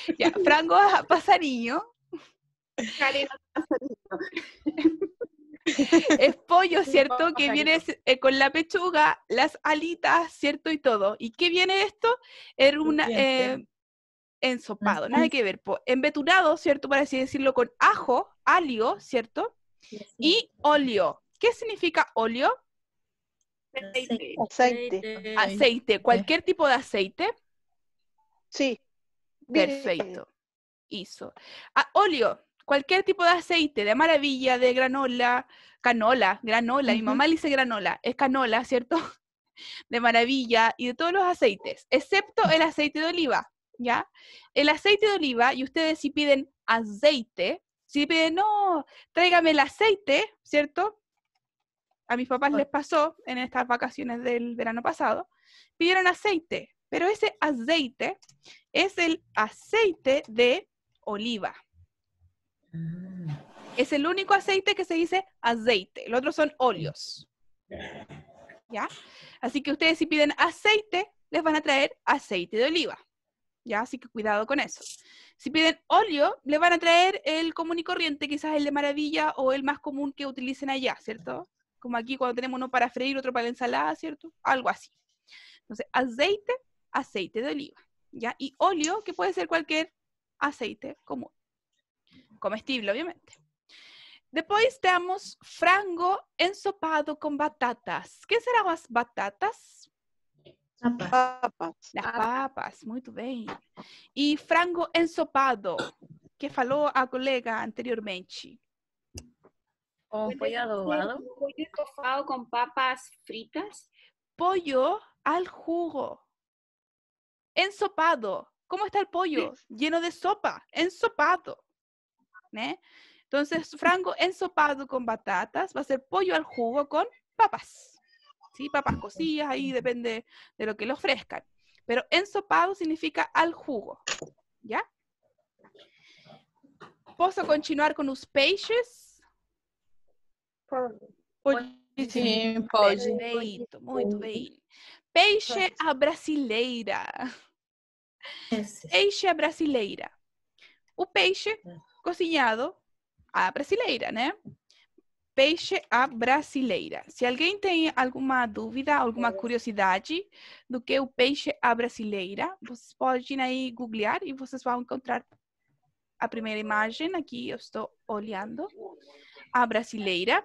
frango a es pollo, ¿cierto? que viene eh, con la pechuga, las alitas, ¿cierto? Y todo. ¿Y qué viene esto? Era una... Eh, ensopado, nada que ver. Embeturado, ¿cierto? Para así decirlo, con ajo, alio, ¿cierto? Y óleo. ¿Qué significa óleo? Aceite. Aceite. aceite. Cualquier tipo de aceite. Sí. Perfecto. Hizo. a ah, óleo cualquier tipo de aceite, de maravilla, de granola, canola, granola, mi mamá le dice granola, es canola, ¿cierto? De maravilla y de todos los aceites, excepto el aceite de oliva, ¿ya? El aceite de oliva, y ustedes si piden aceite, si piden, no, tráigame el aceite, ¿cierto? A mis papás les pasó en estas vacaciones del verano pasado, pidieron aceite, pero ese aceite es el aceite de oliva. Ah. Es el único aceite que se dice aceite. El otro son óleos. ¿Ya? Así que ustedes si piden aceite, les van a traer aceite de oliva. ¿Ya? Así que cuidado con eso. Si piden óleo, les van a traer el común y corriente, quizás el de maravilla o el más común que utilicen allá, ¿cierto? Como aquí cuando tenemos uno para freír, otro para la ensalada, ¿cierto? Algo así. Entonces, aceite, aceite de oliva, ¿ya? Y óleo, que puede ser cualquier aceite común comestible obviamente. Después tenemos frango ensopado con batatas. ¿Qué serán las batatas? Las papas. Las papas, muy bien. Y frango ensopado, que habló a colega anteriormente. O pollo adobado. Pollo estofado con papas fritas. Pollo al jugo. Ensopado. ¿Cómo está el pollo? Lleno de sopa. Ensopado. ¿eh? Entonces, frango ensopado con batatas, va a ser pollo al jugo con papas, ¿sí? Papas cocidas, ahí depende de lo que le ofrezcan. Pero ensopado significa al jugo, ¿ya? puedo continuar con los peixes? sí, Pode. muy bien. Peixe brasileira. Peixe a brasileira. O peixe cozinhado à brasileira, né? Peixe à brasileira. Se alguém tem alguma dúvida, alguma curiosidade do que é o peixe à brasileira, vocês podem aí googlear e vocês vão encontrar a primeira imagem. Aqui eu estou olhando. A brasileira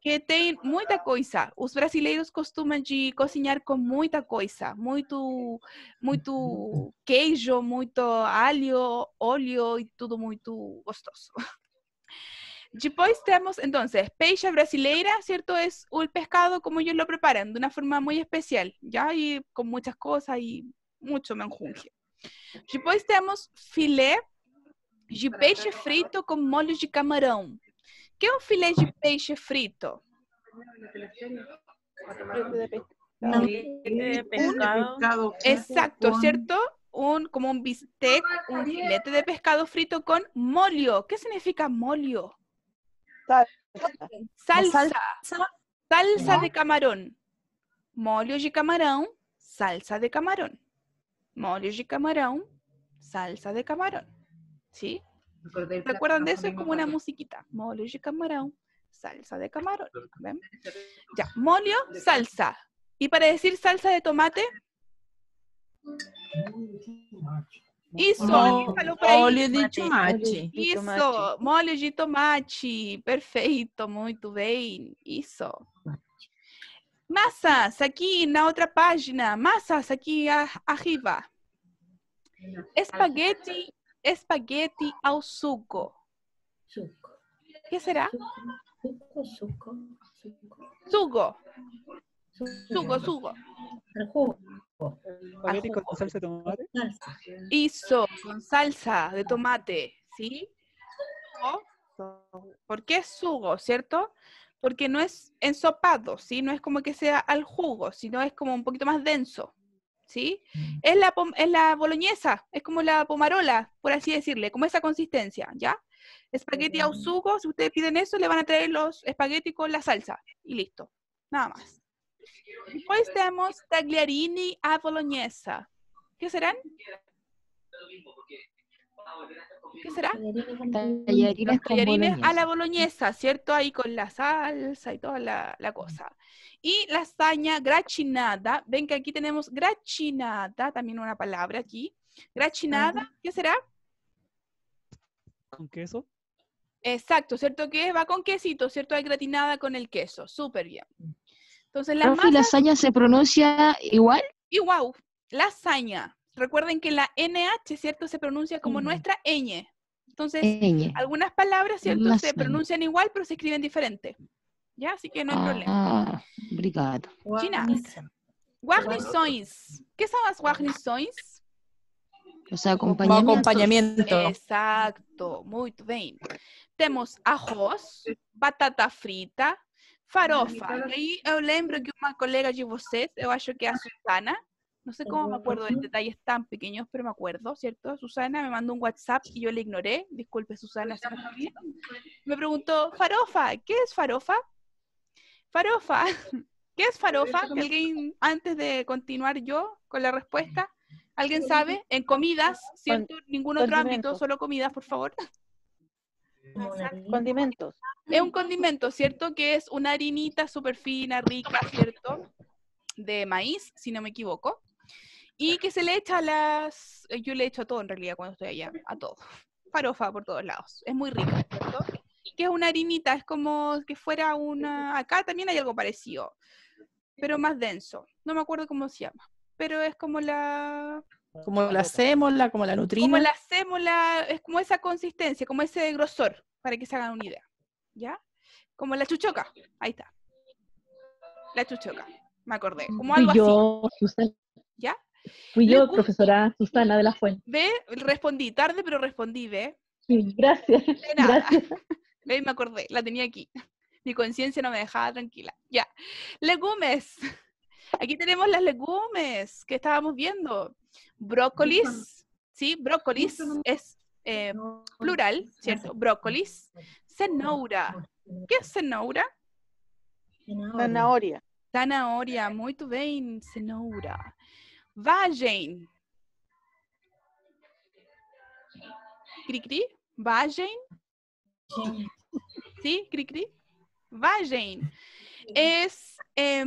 que tem muita coisa. Os brasileiros costumam de cozinhar com muita coisa, muito, muito queijo, muito alho, óleo e tudo muito gostoso. Depois temos, então, peixe brasileira, certo é o pescado como eles lo preparam de uma forma muito especial, já e com muitas coisas e muito menjunje. Depois temos filé de peixe frito com molho de camarão. ¿Qué es filete de peixe frito? filete De pescado. Exacto, ¿cierto? Un, como un bistec, un filete de pescado frito con molio. ¿Qué significa molio? Salsa. Salsa de camarón. Molio de camarón. salsa de camarón. Molio de camarón, salsa de camarón. ¿Sí? ¿Se de eso? Es como una musiquita. Molio de camarón, salsa de camarón. Ya, molio, salsa. Y para decir salsa de tomate, hizo Moles de tomate. Isso, molho de tomate. Perfeito, muito bem. Isso. Massas, aqui na outra página. Massas, Aquí arriba. Espagueti espagueti al suco. Suco. ¿Qué será? Suco, suco, suco. Suco. Suco, suco. Espagueti con salsa de tomate. Hizo con salsa de tomate, ¿sí? ¿Por qué es sugo, cierto? Porque no es ensopado, ¿sí? No es como que sea al jugo, sino es como un poquito más denso. ¿sí? Mm. Es la, es boloñesa, es como la pomarola, por así decirle, como esa consistencia, ¿ya? Espagueti a sugo, si ustedes piden eso, le van a traer los espaguetis con la salsa y listo, nada más. Después tenemos tagliarini a boloñesa. ¿Qué serán? Lo mismo, ¿Qué será? Tallarines, a la boloñesa, ¿cierto? Ahí con la salsa y toda la, cosa. Y lasaña grachinada. Ven que aquí tenemos grachinada, también una palabra aquí. Grachinada, ¿qué será? ¿Con queso? Exacto, ¿cierto? Que va con quesito, ¿cierto? Hay gratinada con el queso. Súper bien. Entonces, la lasaña se pronuncia igual? Igual, lasaña. Recuerden que la NH, ¿cierto? Se pronuncia como nuestra ñ. Entonces, algunas palabras, ¿cierto? se pronuncian igual, pero se escriben diferente. ¿Ya? Así que no hay problema. Ah, ¿Qué son las Wagnisoins? O sea, acompañamiento. Exacto, muy bien. Tenemos ajos, batata frita, farofa. Y yo lembro que una colega de vocês, yo acho que es a Susana, no sé cómo me acuerdo de detalles tan pequeños, pero me acuerdo, ¿cierto? Susana me mandó un WhatsApp y yo le ignoré. Disculpe, Susana. Me preguntó, Farofa, ¿qué es Farofa? Farofa, ¿qué es Farofa? alguien, antes de continuar yo con la respuesta, ¿alguien sabe? En comidas, ¿cierto? Ningún otro ámbito, solo comidas, por favor. Condimentos. Es un condimento, ¿cierto? Que es una harinita súper fina, rica, ¿cierto? De maíz, si no me equivoco. Y que se le echa a las... Eh, yo le echo a todo en realidad cuando estoy allá, a todo. Farofa por todos lados. Es muy rico, ¿cierto? Que es una harinita, es como que fuera una... Acá también hay algo parecido, pero más denso. No me acuerdo cómo se llama, pero es como la... Como la sémola, como la nutrina. Como la sémola, es como esa consistencia, como ese grosor, para que se hagan una idea. ¿Ya? Como la chuchoca, ahí está. La chuchoca, me acordé. Como algo así. ¿Ya? Fui yo, profesora Susana de la Fuente. Ve, respondí tarde, pero respondí, ve. gracias. Gracias. Ve, me acordé, la tenía aquí. Mi conciencia no me dejaba tranquila. Ya. Legumes. Aquí tenemos las legumes que estábamos viendo. Brócolis. Sí, brócolis es eh, plural, ¿cierto? Brócolis. Cenoura. ¿Qué es cenoura? Zanahoria. Zanahoria, muy tu bien, cenoura. vagem. Cri-cri? Vagem? Sim, sí, cri-cri? Vagem. Es, eh,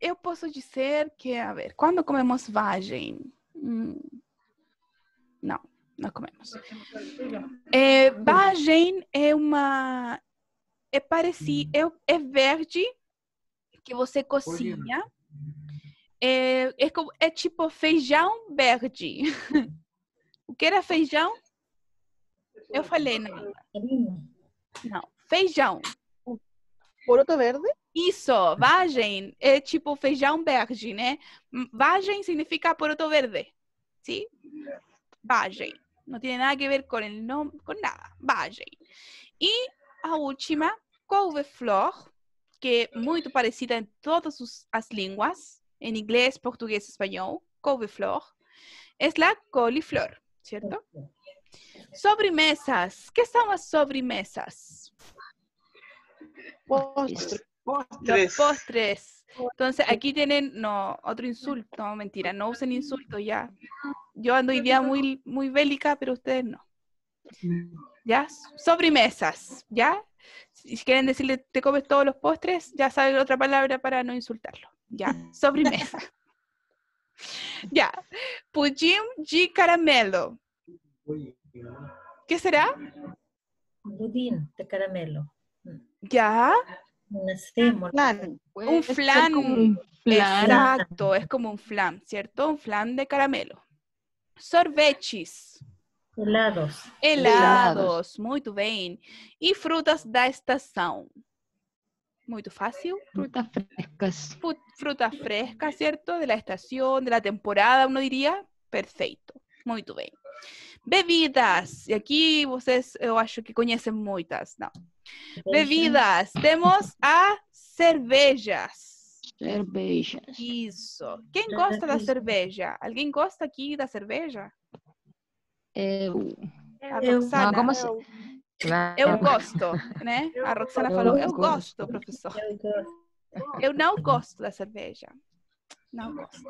eu posso dizer que, a ver, quando comemos vagem? Hum, não, não comemos. É, vagem é uma... É parecido, é, é verde que você cozinha é, é, é tipo feijão verde. o que era feijão? Eu falei, não. Não, feijão. Poroto verde? Isso, vagem. É tipo feijão verde, né? Vagem significa poroto verde. Sim? Vagem. Não tem nada a ver com, o nome, com nada. Vagem. E a última, couve-flor, que é muito parecida em todas as línguas. en inglés, portugués, español, coliflor, es la coliflor, ¿cierto? Sobremesas. ¿Qué son las sobremesas? Postres. postres. Entonces, aquí tienen no, otro insulto. mentira, no usen mm. insulto ya. Yo ando hoy día muy, muy bélica, pero ustedes no. Mm. ¿Ya? Sobremesas. ¿Ya? Si quieren decirle, te comes todos los postres, ya saben otra palabra para no insultarlo. Yeah. Sobremesa. yeah. Pudim de caramelo. que será? Pudim de caramelo. Yeah. Um flan. Um flan. Um é Exacto, es como un flan, ¿cierto? Un flan de caramelo. Sorvetes. Helados. Helados, Helados. muito bem. E frutas da estação. Muito fácil. Frutas frescas. Frutas frescas, certo De la estação de la temporada, uno diria Perfeito. Muito bem. Bebidas. E aqui vocês, eu acho que conhecem muitas, não. Bebidas. Temos a cervejas. Cervejas. Isso. Quem gosta da cerveja? Alguém gosta aqui da cerveja? Eu. A eu. Não, como se... Assim? Né? Eu gosto, né? A Roxana falou, eu gosto, professor. Eu não gosto da cerveja. Não gosto.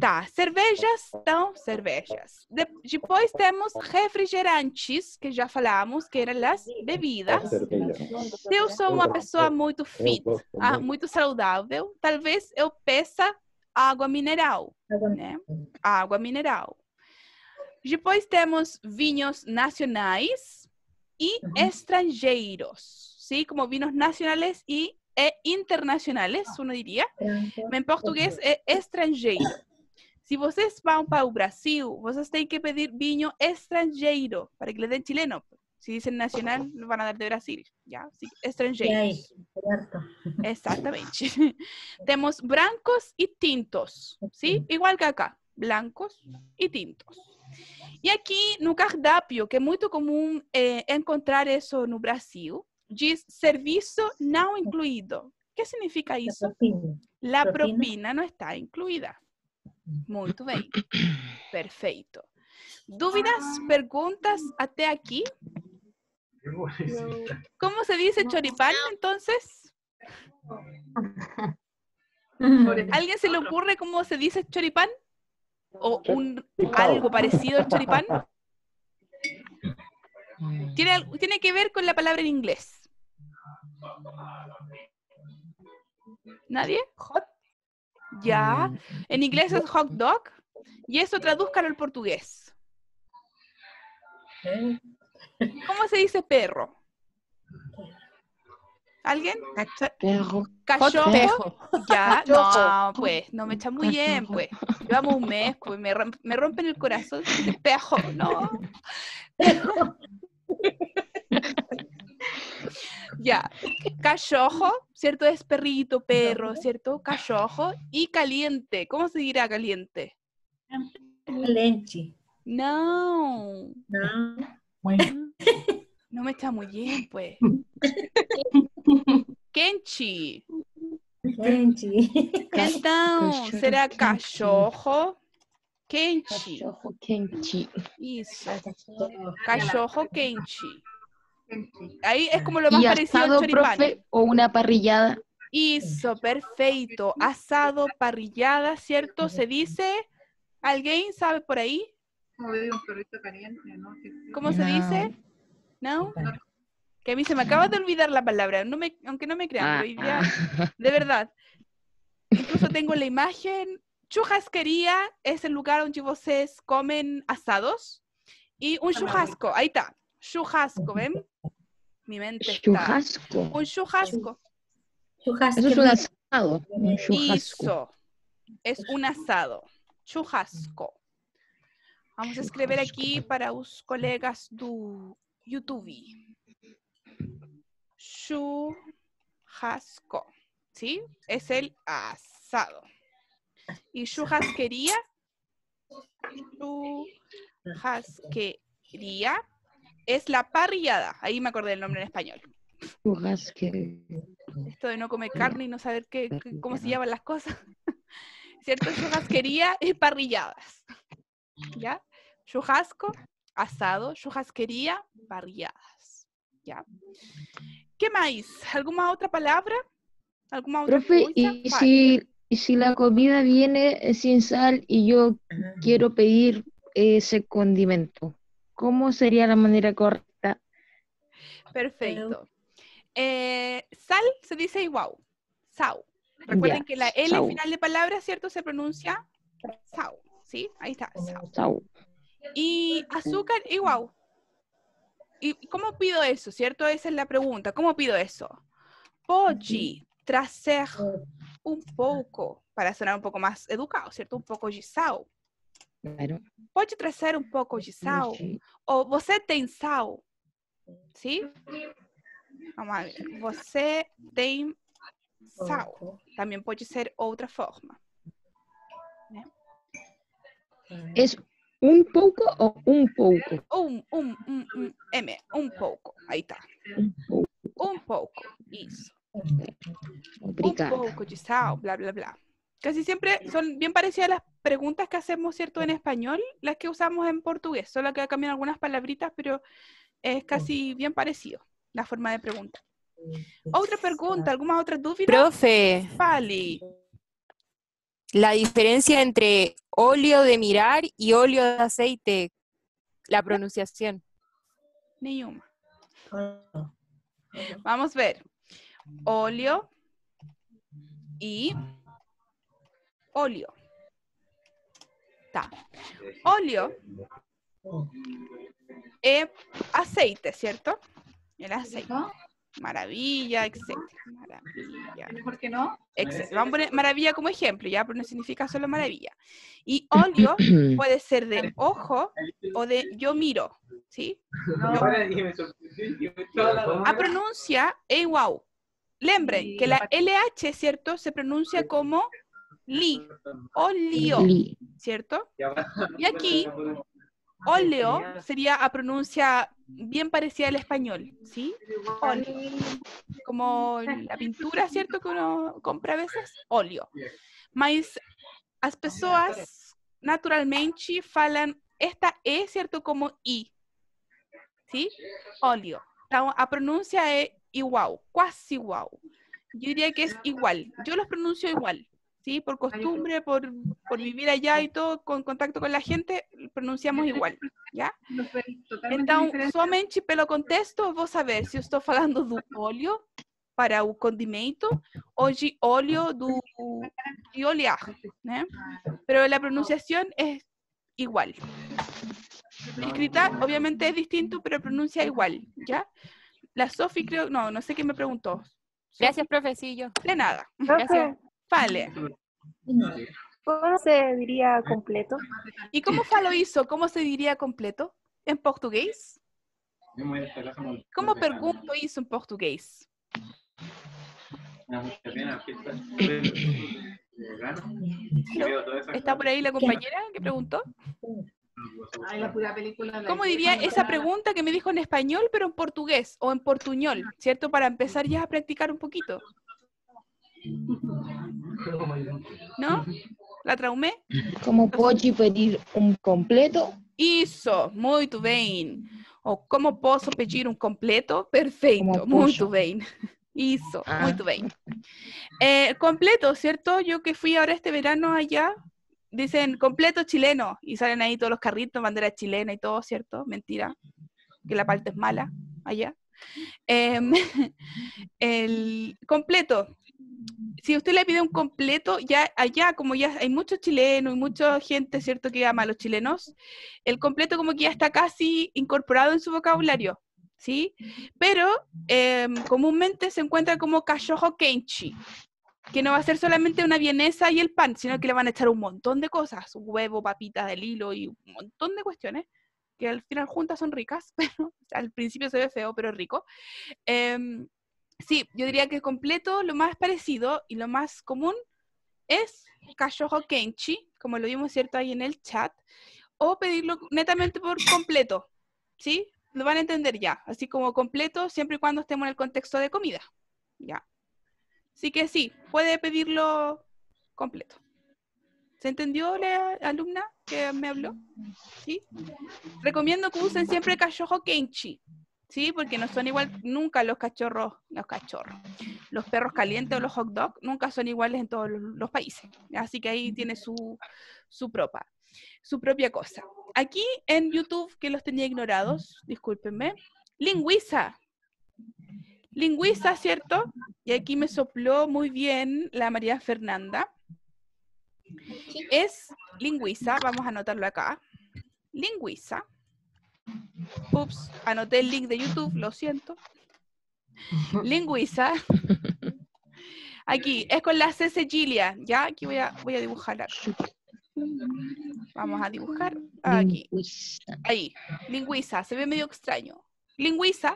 Tá, cervejas são cervejas. De depois temos refrigerantes, que já falamos, que eram as bebidas. Se eu sou uma pessoa muito fit, ah, muito saudável, talvez eu peça água mineral, né? Água mineral. Y temos tenemos vinos nacionales e y extranjeros, Sí? Como vinos nacionales e, e ah, uno diría. En portugués es extranjero. estrangeiro. Se vocês vão para o Brasil, vocês têm que pedir vino extranjero, para que le den chileno. Si dicen nacional, nos van a dar de Brasil, ¿ya? Sí, extranjero. Exactamente. Tenemos blancos y tintos, ¿sí? Igual que acá, blancos y tintos aquí en no cardápio, que es muy común eh, encontrar eso en Brasil, dice servicio no incluido. ¿Qué significa eso? La propina. no está incluida. Muy bien. Perfecto. Dúvidas, ah. preguntas hasta aquí? ¿Cómo se dice choripán entonces? ¿Alguien se le ocurre cómo se dice choripán? o un, algo parecido al choripán? ¿Tiene, tiene que ver con la palabra en inglés. ¿Nadie? Hot. Ya. Mm. En inglés es hot dog. Y eso tradúzcalo al portugués. ¿Cómo se dice perro? ¿Alguien? Cachojo. Ya, no, pues, no me está muy bien, pues. Llevamos un mes, pues, me, rompen el corazón. Pejo, no. ya, cachojo, ¿cierto? Es perrito, perro, ¿cierto? Cachojo. Y caliente, ¿cómo se dirá caliente? Caliente. No. No. Bueno. No me está muy bien, pues. Kenchi. Kenchi. Então, será cachorro? Kenchi. Cachorro quente. Isso. Cachorro quente. Ahí es como lo más parecido asado, al choripán. o una parrillada. Eso, perfecto. Asado, parrillada, ¿cierto? Se dice. ¿Alguien sabe por ahí? Como ¿Cómo se dice? ¿No? que a mí se me acaba de olvidar la palabra, aunque no me crean, ah, ah. de verdad. Incluso tengo la imagen, Chujasquería es el lugar donde ustedes comen asados y un ah, chujasco. ahí está, Chujasco, ¿ven? Mi mente está. Un chujasco. Eso es un asado, un Es un asado, Chujasco. Vamos a escribir aquí para los colegas de YouTube churrasco, ¿sí? Es el asado. Y churrasquería, churrasquería es la parrillada. Ahí me acordé del nombre en español. Esto de no comer carne y no saber qué, cómo se llaman las cosas. ¿Cierto? Churrasquería es parrilladas. ¿Ya? Churrasco, asado, churrasquería, parrilladas. ¿Ya? más? ¿Alguna otra palabra? ¿Alguna otra palabra? Profe, y si la comida viene eh, sin sal y yo quiero pedir ese condimento, ¿cómo sería la manera correcta? Perfecto. Eh, sal se dice igual, sau. Recuerden que la L final de palabra, ¿cierto? Se pronuncia sau, ¿sí? Ahí está, sau. Y azúcar igual, ¿Y cómo pido eso, cierto? Esa es la pregunta. ¿Cómo pido eso? Pode trazer um pouco, para sonar um pouco mais educado, certo? Um pouco de sal. Claro. Pode trazer um pouco de sal? Ou você tem sal? Sim? Sí? Vamos ver. Você tem sal. Também pode ser outra forma. Isso. ¿Un poco o un poco? Un, un, un, M, un poco. Ahí está. Un poco, eso. Un poco, chizao, bla, bla, bla. Casi siempre son bien parecidas las preguntas que hacemos, ¿cierto? En español, las que usamos en portugués, solo que cambian algunas palabritas, pero es casi bien parecido la forma de pregunta. Otra pregunta, ¿Alguna otra dúvida? Profe. Fali la diferencia entre óleo de mirar y óleo de aceite, la pronunciación. una. Ah. Vamos a ver. Óleo y óleo. Ta. Óleo oh. es aceite, ¿cierto? El aceite maravilla, etcétera. Maravilla. ¿Por qué no? Etcétera. Vamos a poner maravilla como ejemplo, ya, pero no significa solo maravilla. Y óleo puede ser de ojo o de yo miro, ¿sí? No. A ah, pronuncia, ey, wow, Lembre, que la LH, ¿cierto? Se pronuncia como li o ¿cierto? Y aquí, óleo sería a pronuncia bien parecía al español, ¿sí? Olio. Como la pintura, ¿cierto? Que uno compra a veces, óleo. Mas las personas, naturalmente falan esta E, ¿cierto? Como I, ¿sí? Óleo. La a es igual, cuasi igual. Yo diría que es igual. Yo los pronuncio igual. ¿sí? Por costumbre, por, por vivir allá y todo, con contacto con la gente, pronunciamos igual, ¿ya? Entonces, somente pelo contexto, vos saber si estoy hablando de óleo para un condimento o de óleo do, de oleaje Pero la pronunciación es igual. Escrita, obviamente, es distinto, pero pronuncia igual, ¿ya? La Sofi creo, no, no sé quién me preguntó. Gracias, profesillo. De nada. Gracias. Vale. ¿Cómo se diría completo? ¿Y cómo lo hizo? ¿Cómo se diría completo? ¿En portugués? ¿Cómo pregunto hizo en portugués? ¿Está por ahí la compañera que preguntó? ¿Cómo diría esa pregunta que me dijo en español, pero en portugués o en portuñol, ¿cierto? Para empezar ya a practicar un poquito. ¿No? ¿La traumé? ¿Cómo puedo pedir un completo? Hizo ¡Muy bien! O como puedo pedir un completo? ¡Perfecto! ¡Muy bien! ¡Eso! Ah. ¡Muy bien! Eh, completo, ¿cierto? Yo que fui ahora este verano allá, dicen completo chileno y salen ahí todos los carritos, bandera chilena y todo, ¿cierto? Mentira, que la parte es mala allá. Em, el completo, si usted le pide un completo, ya allá, como ya hay muchos chilenos y mucha gente, ¿cierto?, que ama a los chilenos, el completo como que ya está casi incorporado en su vocabulario, ¿sí? Pero em, comúnmente se encuentra como cachojo kenchi, que no va a ser solamente una vienesa y el pan, sino que le van a echar un montón de cosas, huevo, papitas del hilo y un montón de cuestiones, que al final juntas son ricas, pero al principio se ve feo, pero rico. Eh, Sí, yo diría que completo, lo más parecido y lo más común es cachorro kenchi, como lo vimos, ¿cierto?, ahí en el chat, o pedirlo netamente por completo, ¿sí? Lo van a entender ya, así como completo, siempre y cuando estemos en el contexto de comida, ¿ya? Así que sí, puede pedirlo completo. ¿Se entendió la alumna que me habló? ¿Sí? Recomiendo que usen siempre cachorro kenchi, Sí, porque no son igual nunca los cachorros, los cachorros, los perros calientes o los hot dogs nunca son iguales en todos los, países. Así que ahí tiene su, su, su propia cosa. Aquí en YouTube, que los tenía ignorados, discúlpenme, lingüiza. Lingüiza, ¿cierto? Y aquí me sopló muy bien la María Fernanda. Es lingüiza, vamos a anotarlo acá. Lingüiza Ups, anoté el link de YouTube, lo siento. Lingüiza. Aquí, es con la C Cecilia, ¿ya? Aquí voy a, voy a dibujar. Vamos a dibujar aquí. Ahí, lingüiza, se ve medio extraño. Lingüiza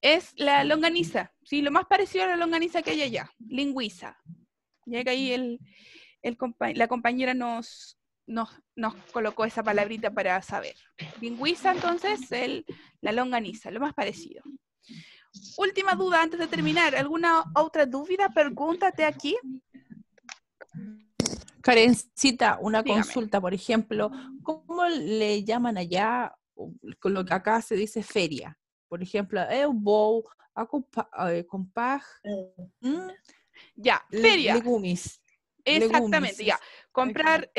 es la longaniza, ¿sí? Lo más parecido a la longaniza que hay allá, lingüiza. Llega ahí el, la compañera nos, nos, colocó esa palabrita para saber. Lingüiza, entonces, el, la longaniza, lo más parecido. Última duda antes de terminar. ¿Alguna otra duda? Pregúntate aquí. Karencita, una consulta, por ejemplo, ¿cómo le llaman allá, lo que acá se dice feria? Por ejemplo, eu vou a Ya, feria. Exactamente, ya. Comprar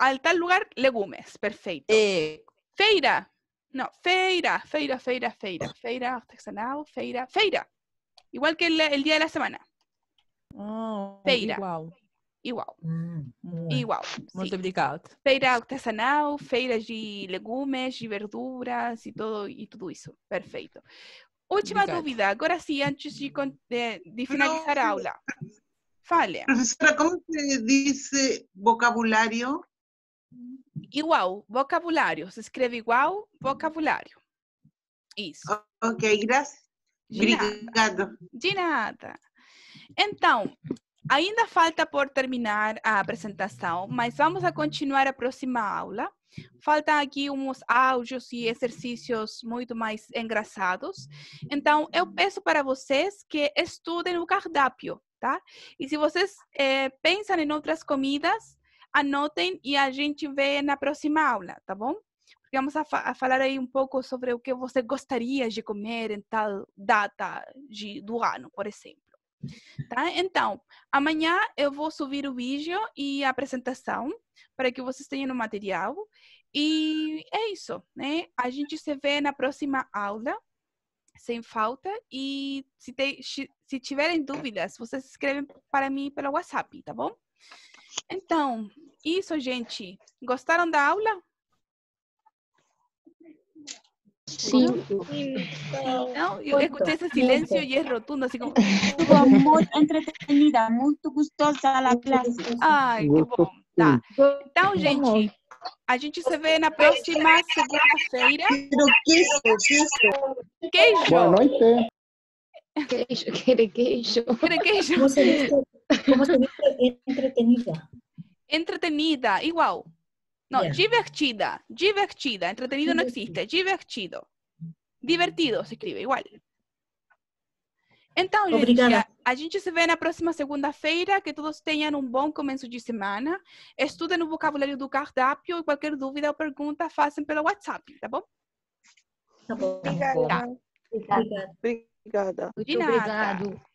al tal lugar, legumes, perfecto. Eh, feira, no, feira, feira, feira, feira, ah. feira, artesanal, feira, feira. Igual que el, día de la semana. Oh, feira. Igual. Igual. igual. Mm, feira artesanal, feira de legumes, de verduras y todo, y todo eso. Perfecto. Última duda. dúvida, agora antes de, finalizar aula. Fale. Profesora, ¿cómo se dice vocabulario? Igual, vocabulário. Se escreve igual, vocabulário. Isso. Ok, graças. De Obrigado. De nada. Então, ainda falta por terminar a apresentação, mas vamos a continuar a próxima aula. Faltam aqui uns áudios e exercícios muito mais engraçados. Então, eu peço para vocês que estudem o cardápio, tá? E se vocês é, pensam em outras comidas, anotem e a gente vê na próxima aula, tá bom? Porque vamos a, fa a falar aí um pouco sobre o que você gostaria de comer em tal data de, do ano, por exemplo. Tá? Então, amanhã eu vou subir o vídeo e a apresentação para que vocês tenham o material. E é isso, né? A gente se vê na próxima aula, sem falta. E se, te, se tiverem dúvidas, vocês escrevem para mim pelo WhatsApp, tá bom? Então, isso, gente. Gostaram da aula? Sim. não eu escutei esse silêncio e é rotundo, assim como... muito entretenida, muito gostosa a classe. Ai, que bom. Tá. Então, gente, a gente se vê na próxima segunda-feira. Queijo, queijo. Boa noite. Queijo, queijo. Queijo. ¿Cómo se dice entretenida? Entretenida, igual. No, yeah. divertida, divertida. Entretenido divertido. no existe, divertido. Divertido se escreve igual. Então, Obrigada. gente, a gente se vê na próxima segunda-feira. Que todos tenham um bom começo de semana. Estudem o vocabulário do cardápio e qualquer dúvida ou pergunta, façam pelo WhatsApp, tá bom? Tá bom. Obrigada. Tá. Obrigada. Obrigada. Obrigada. Obrigado.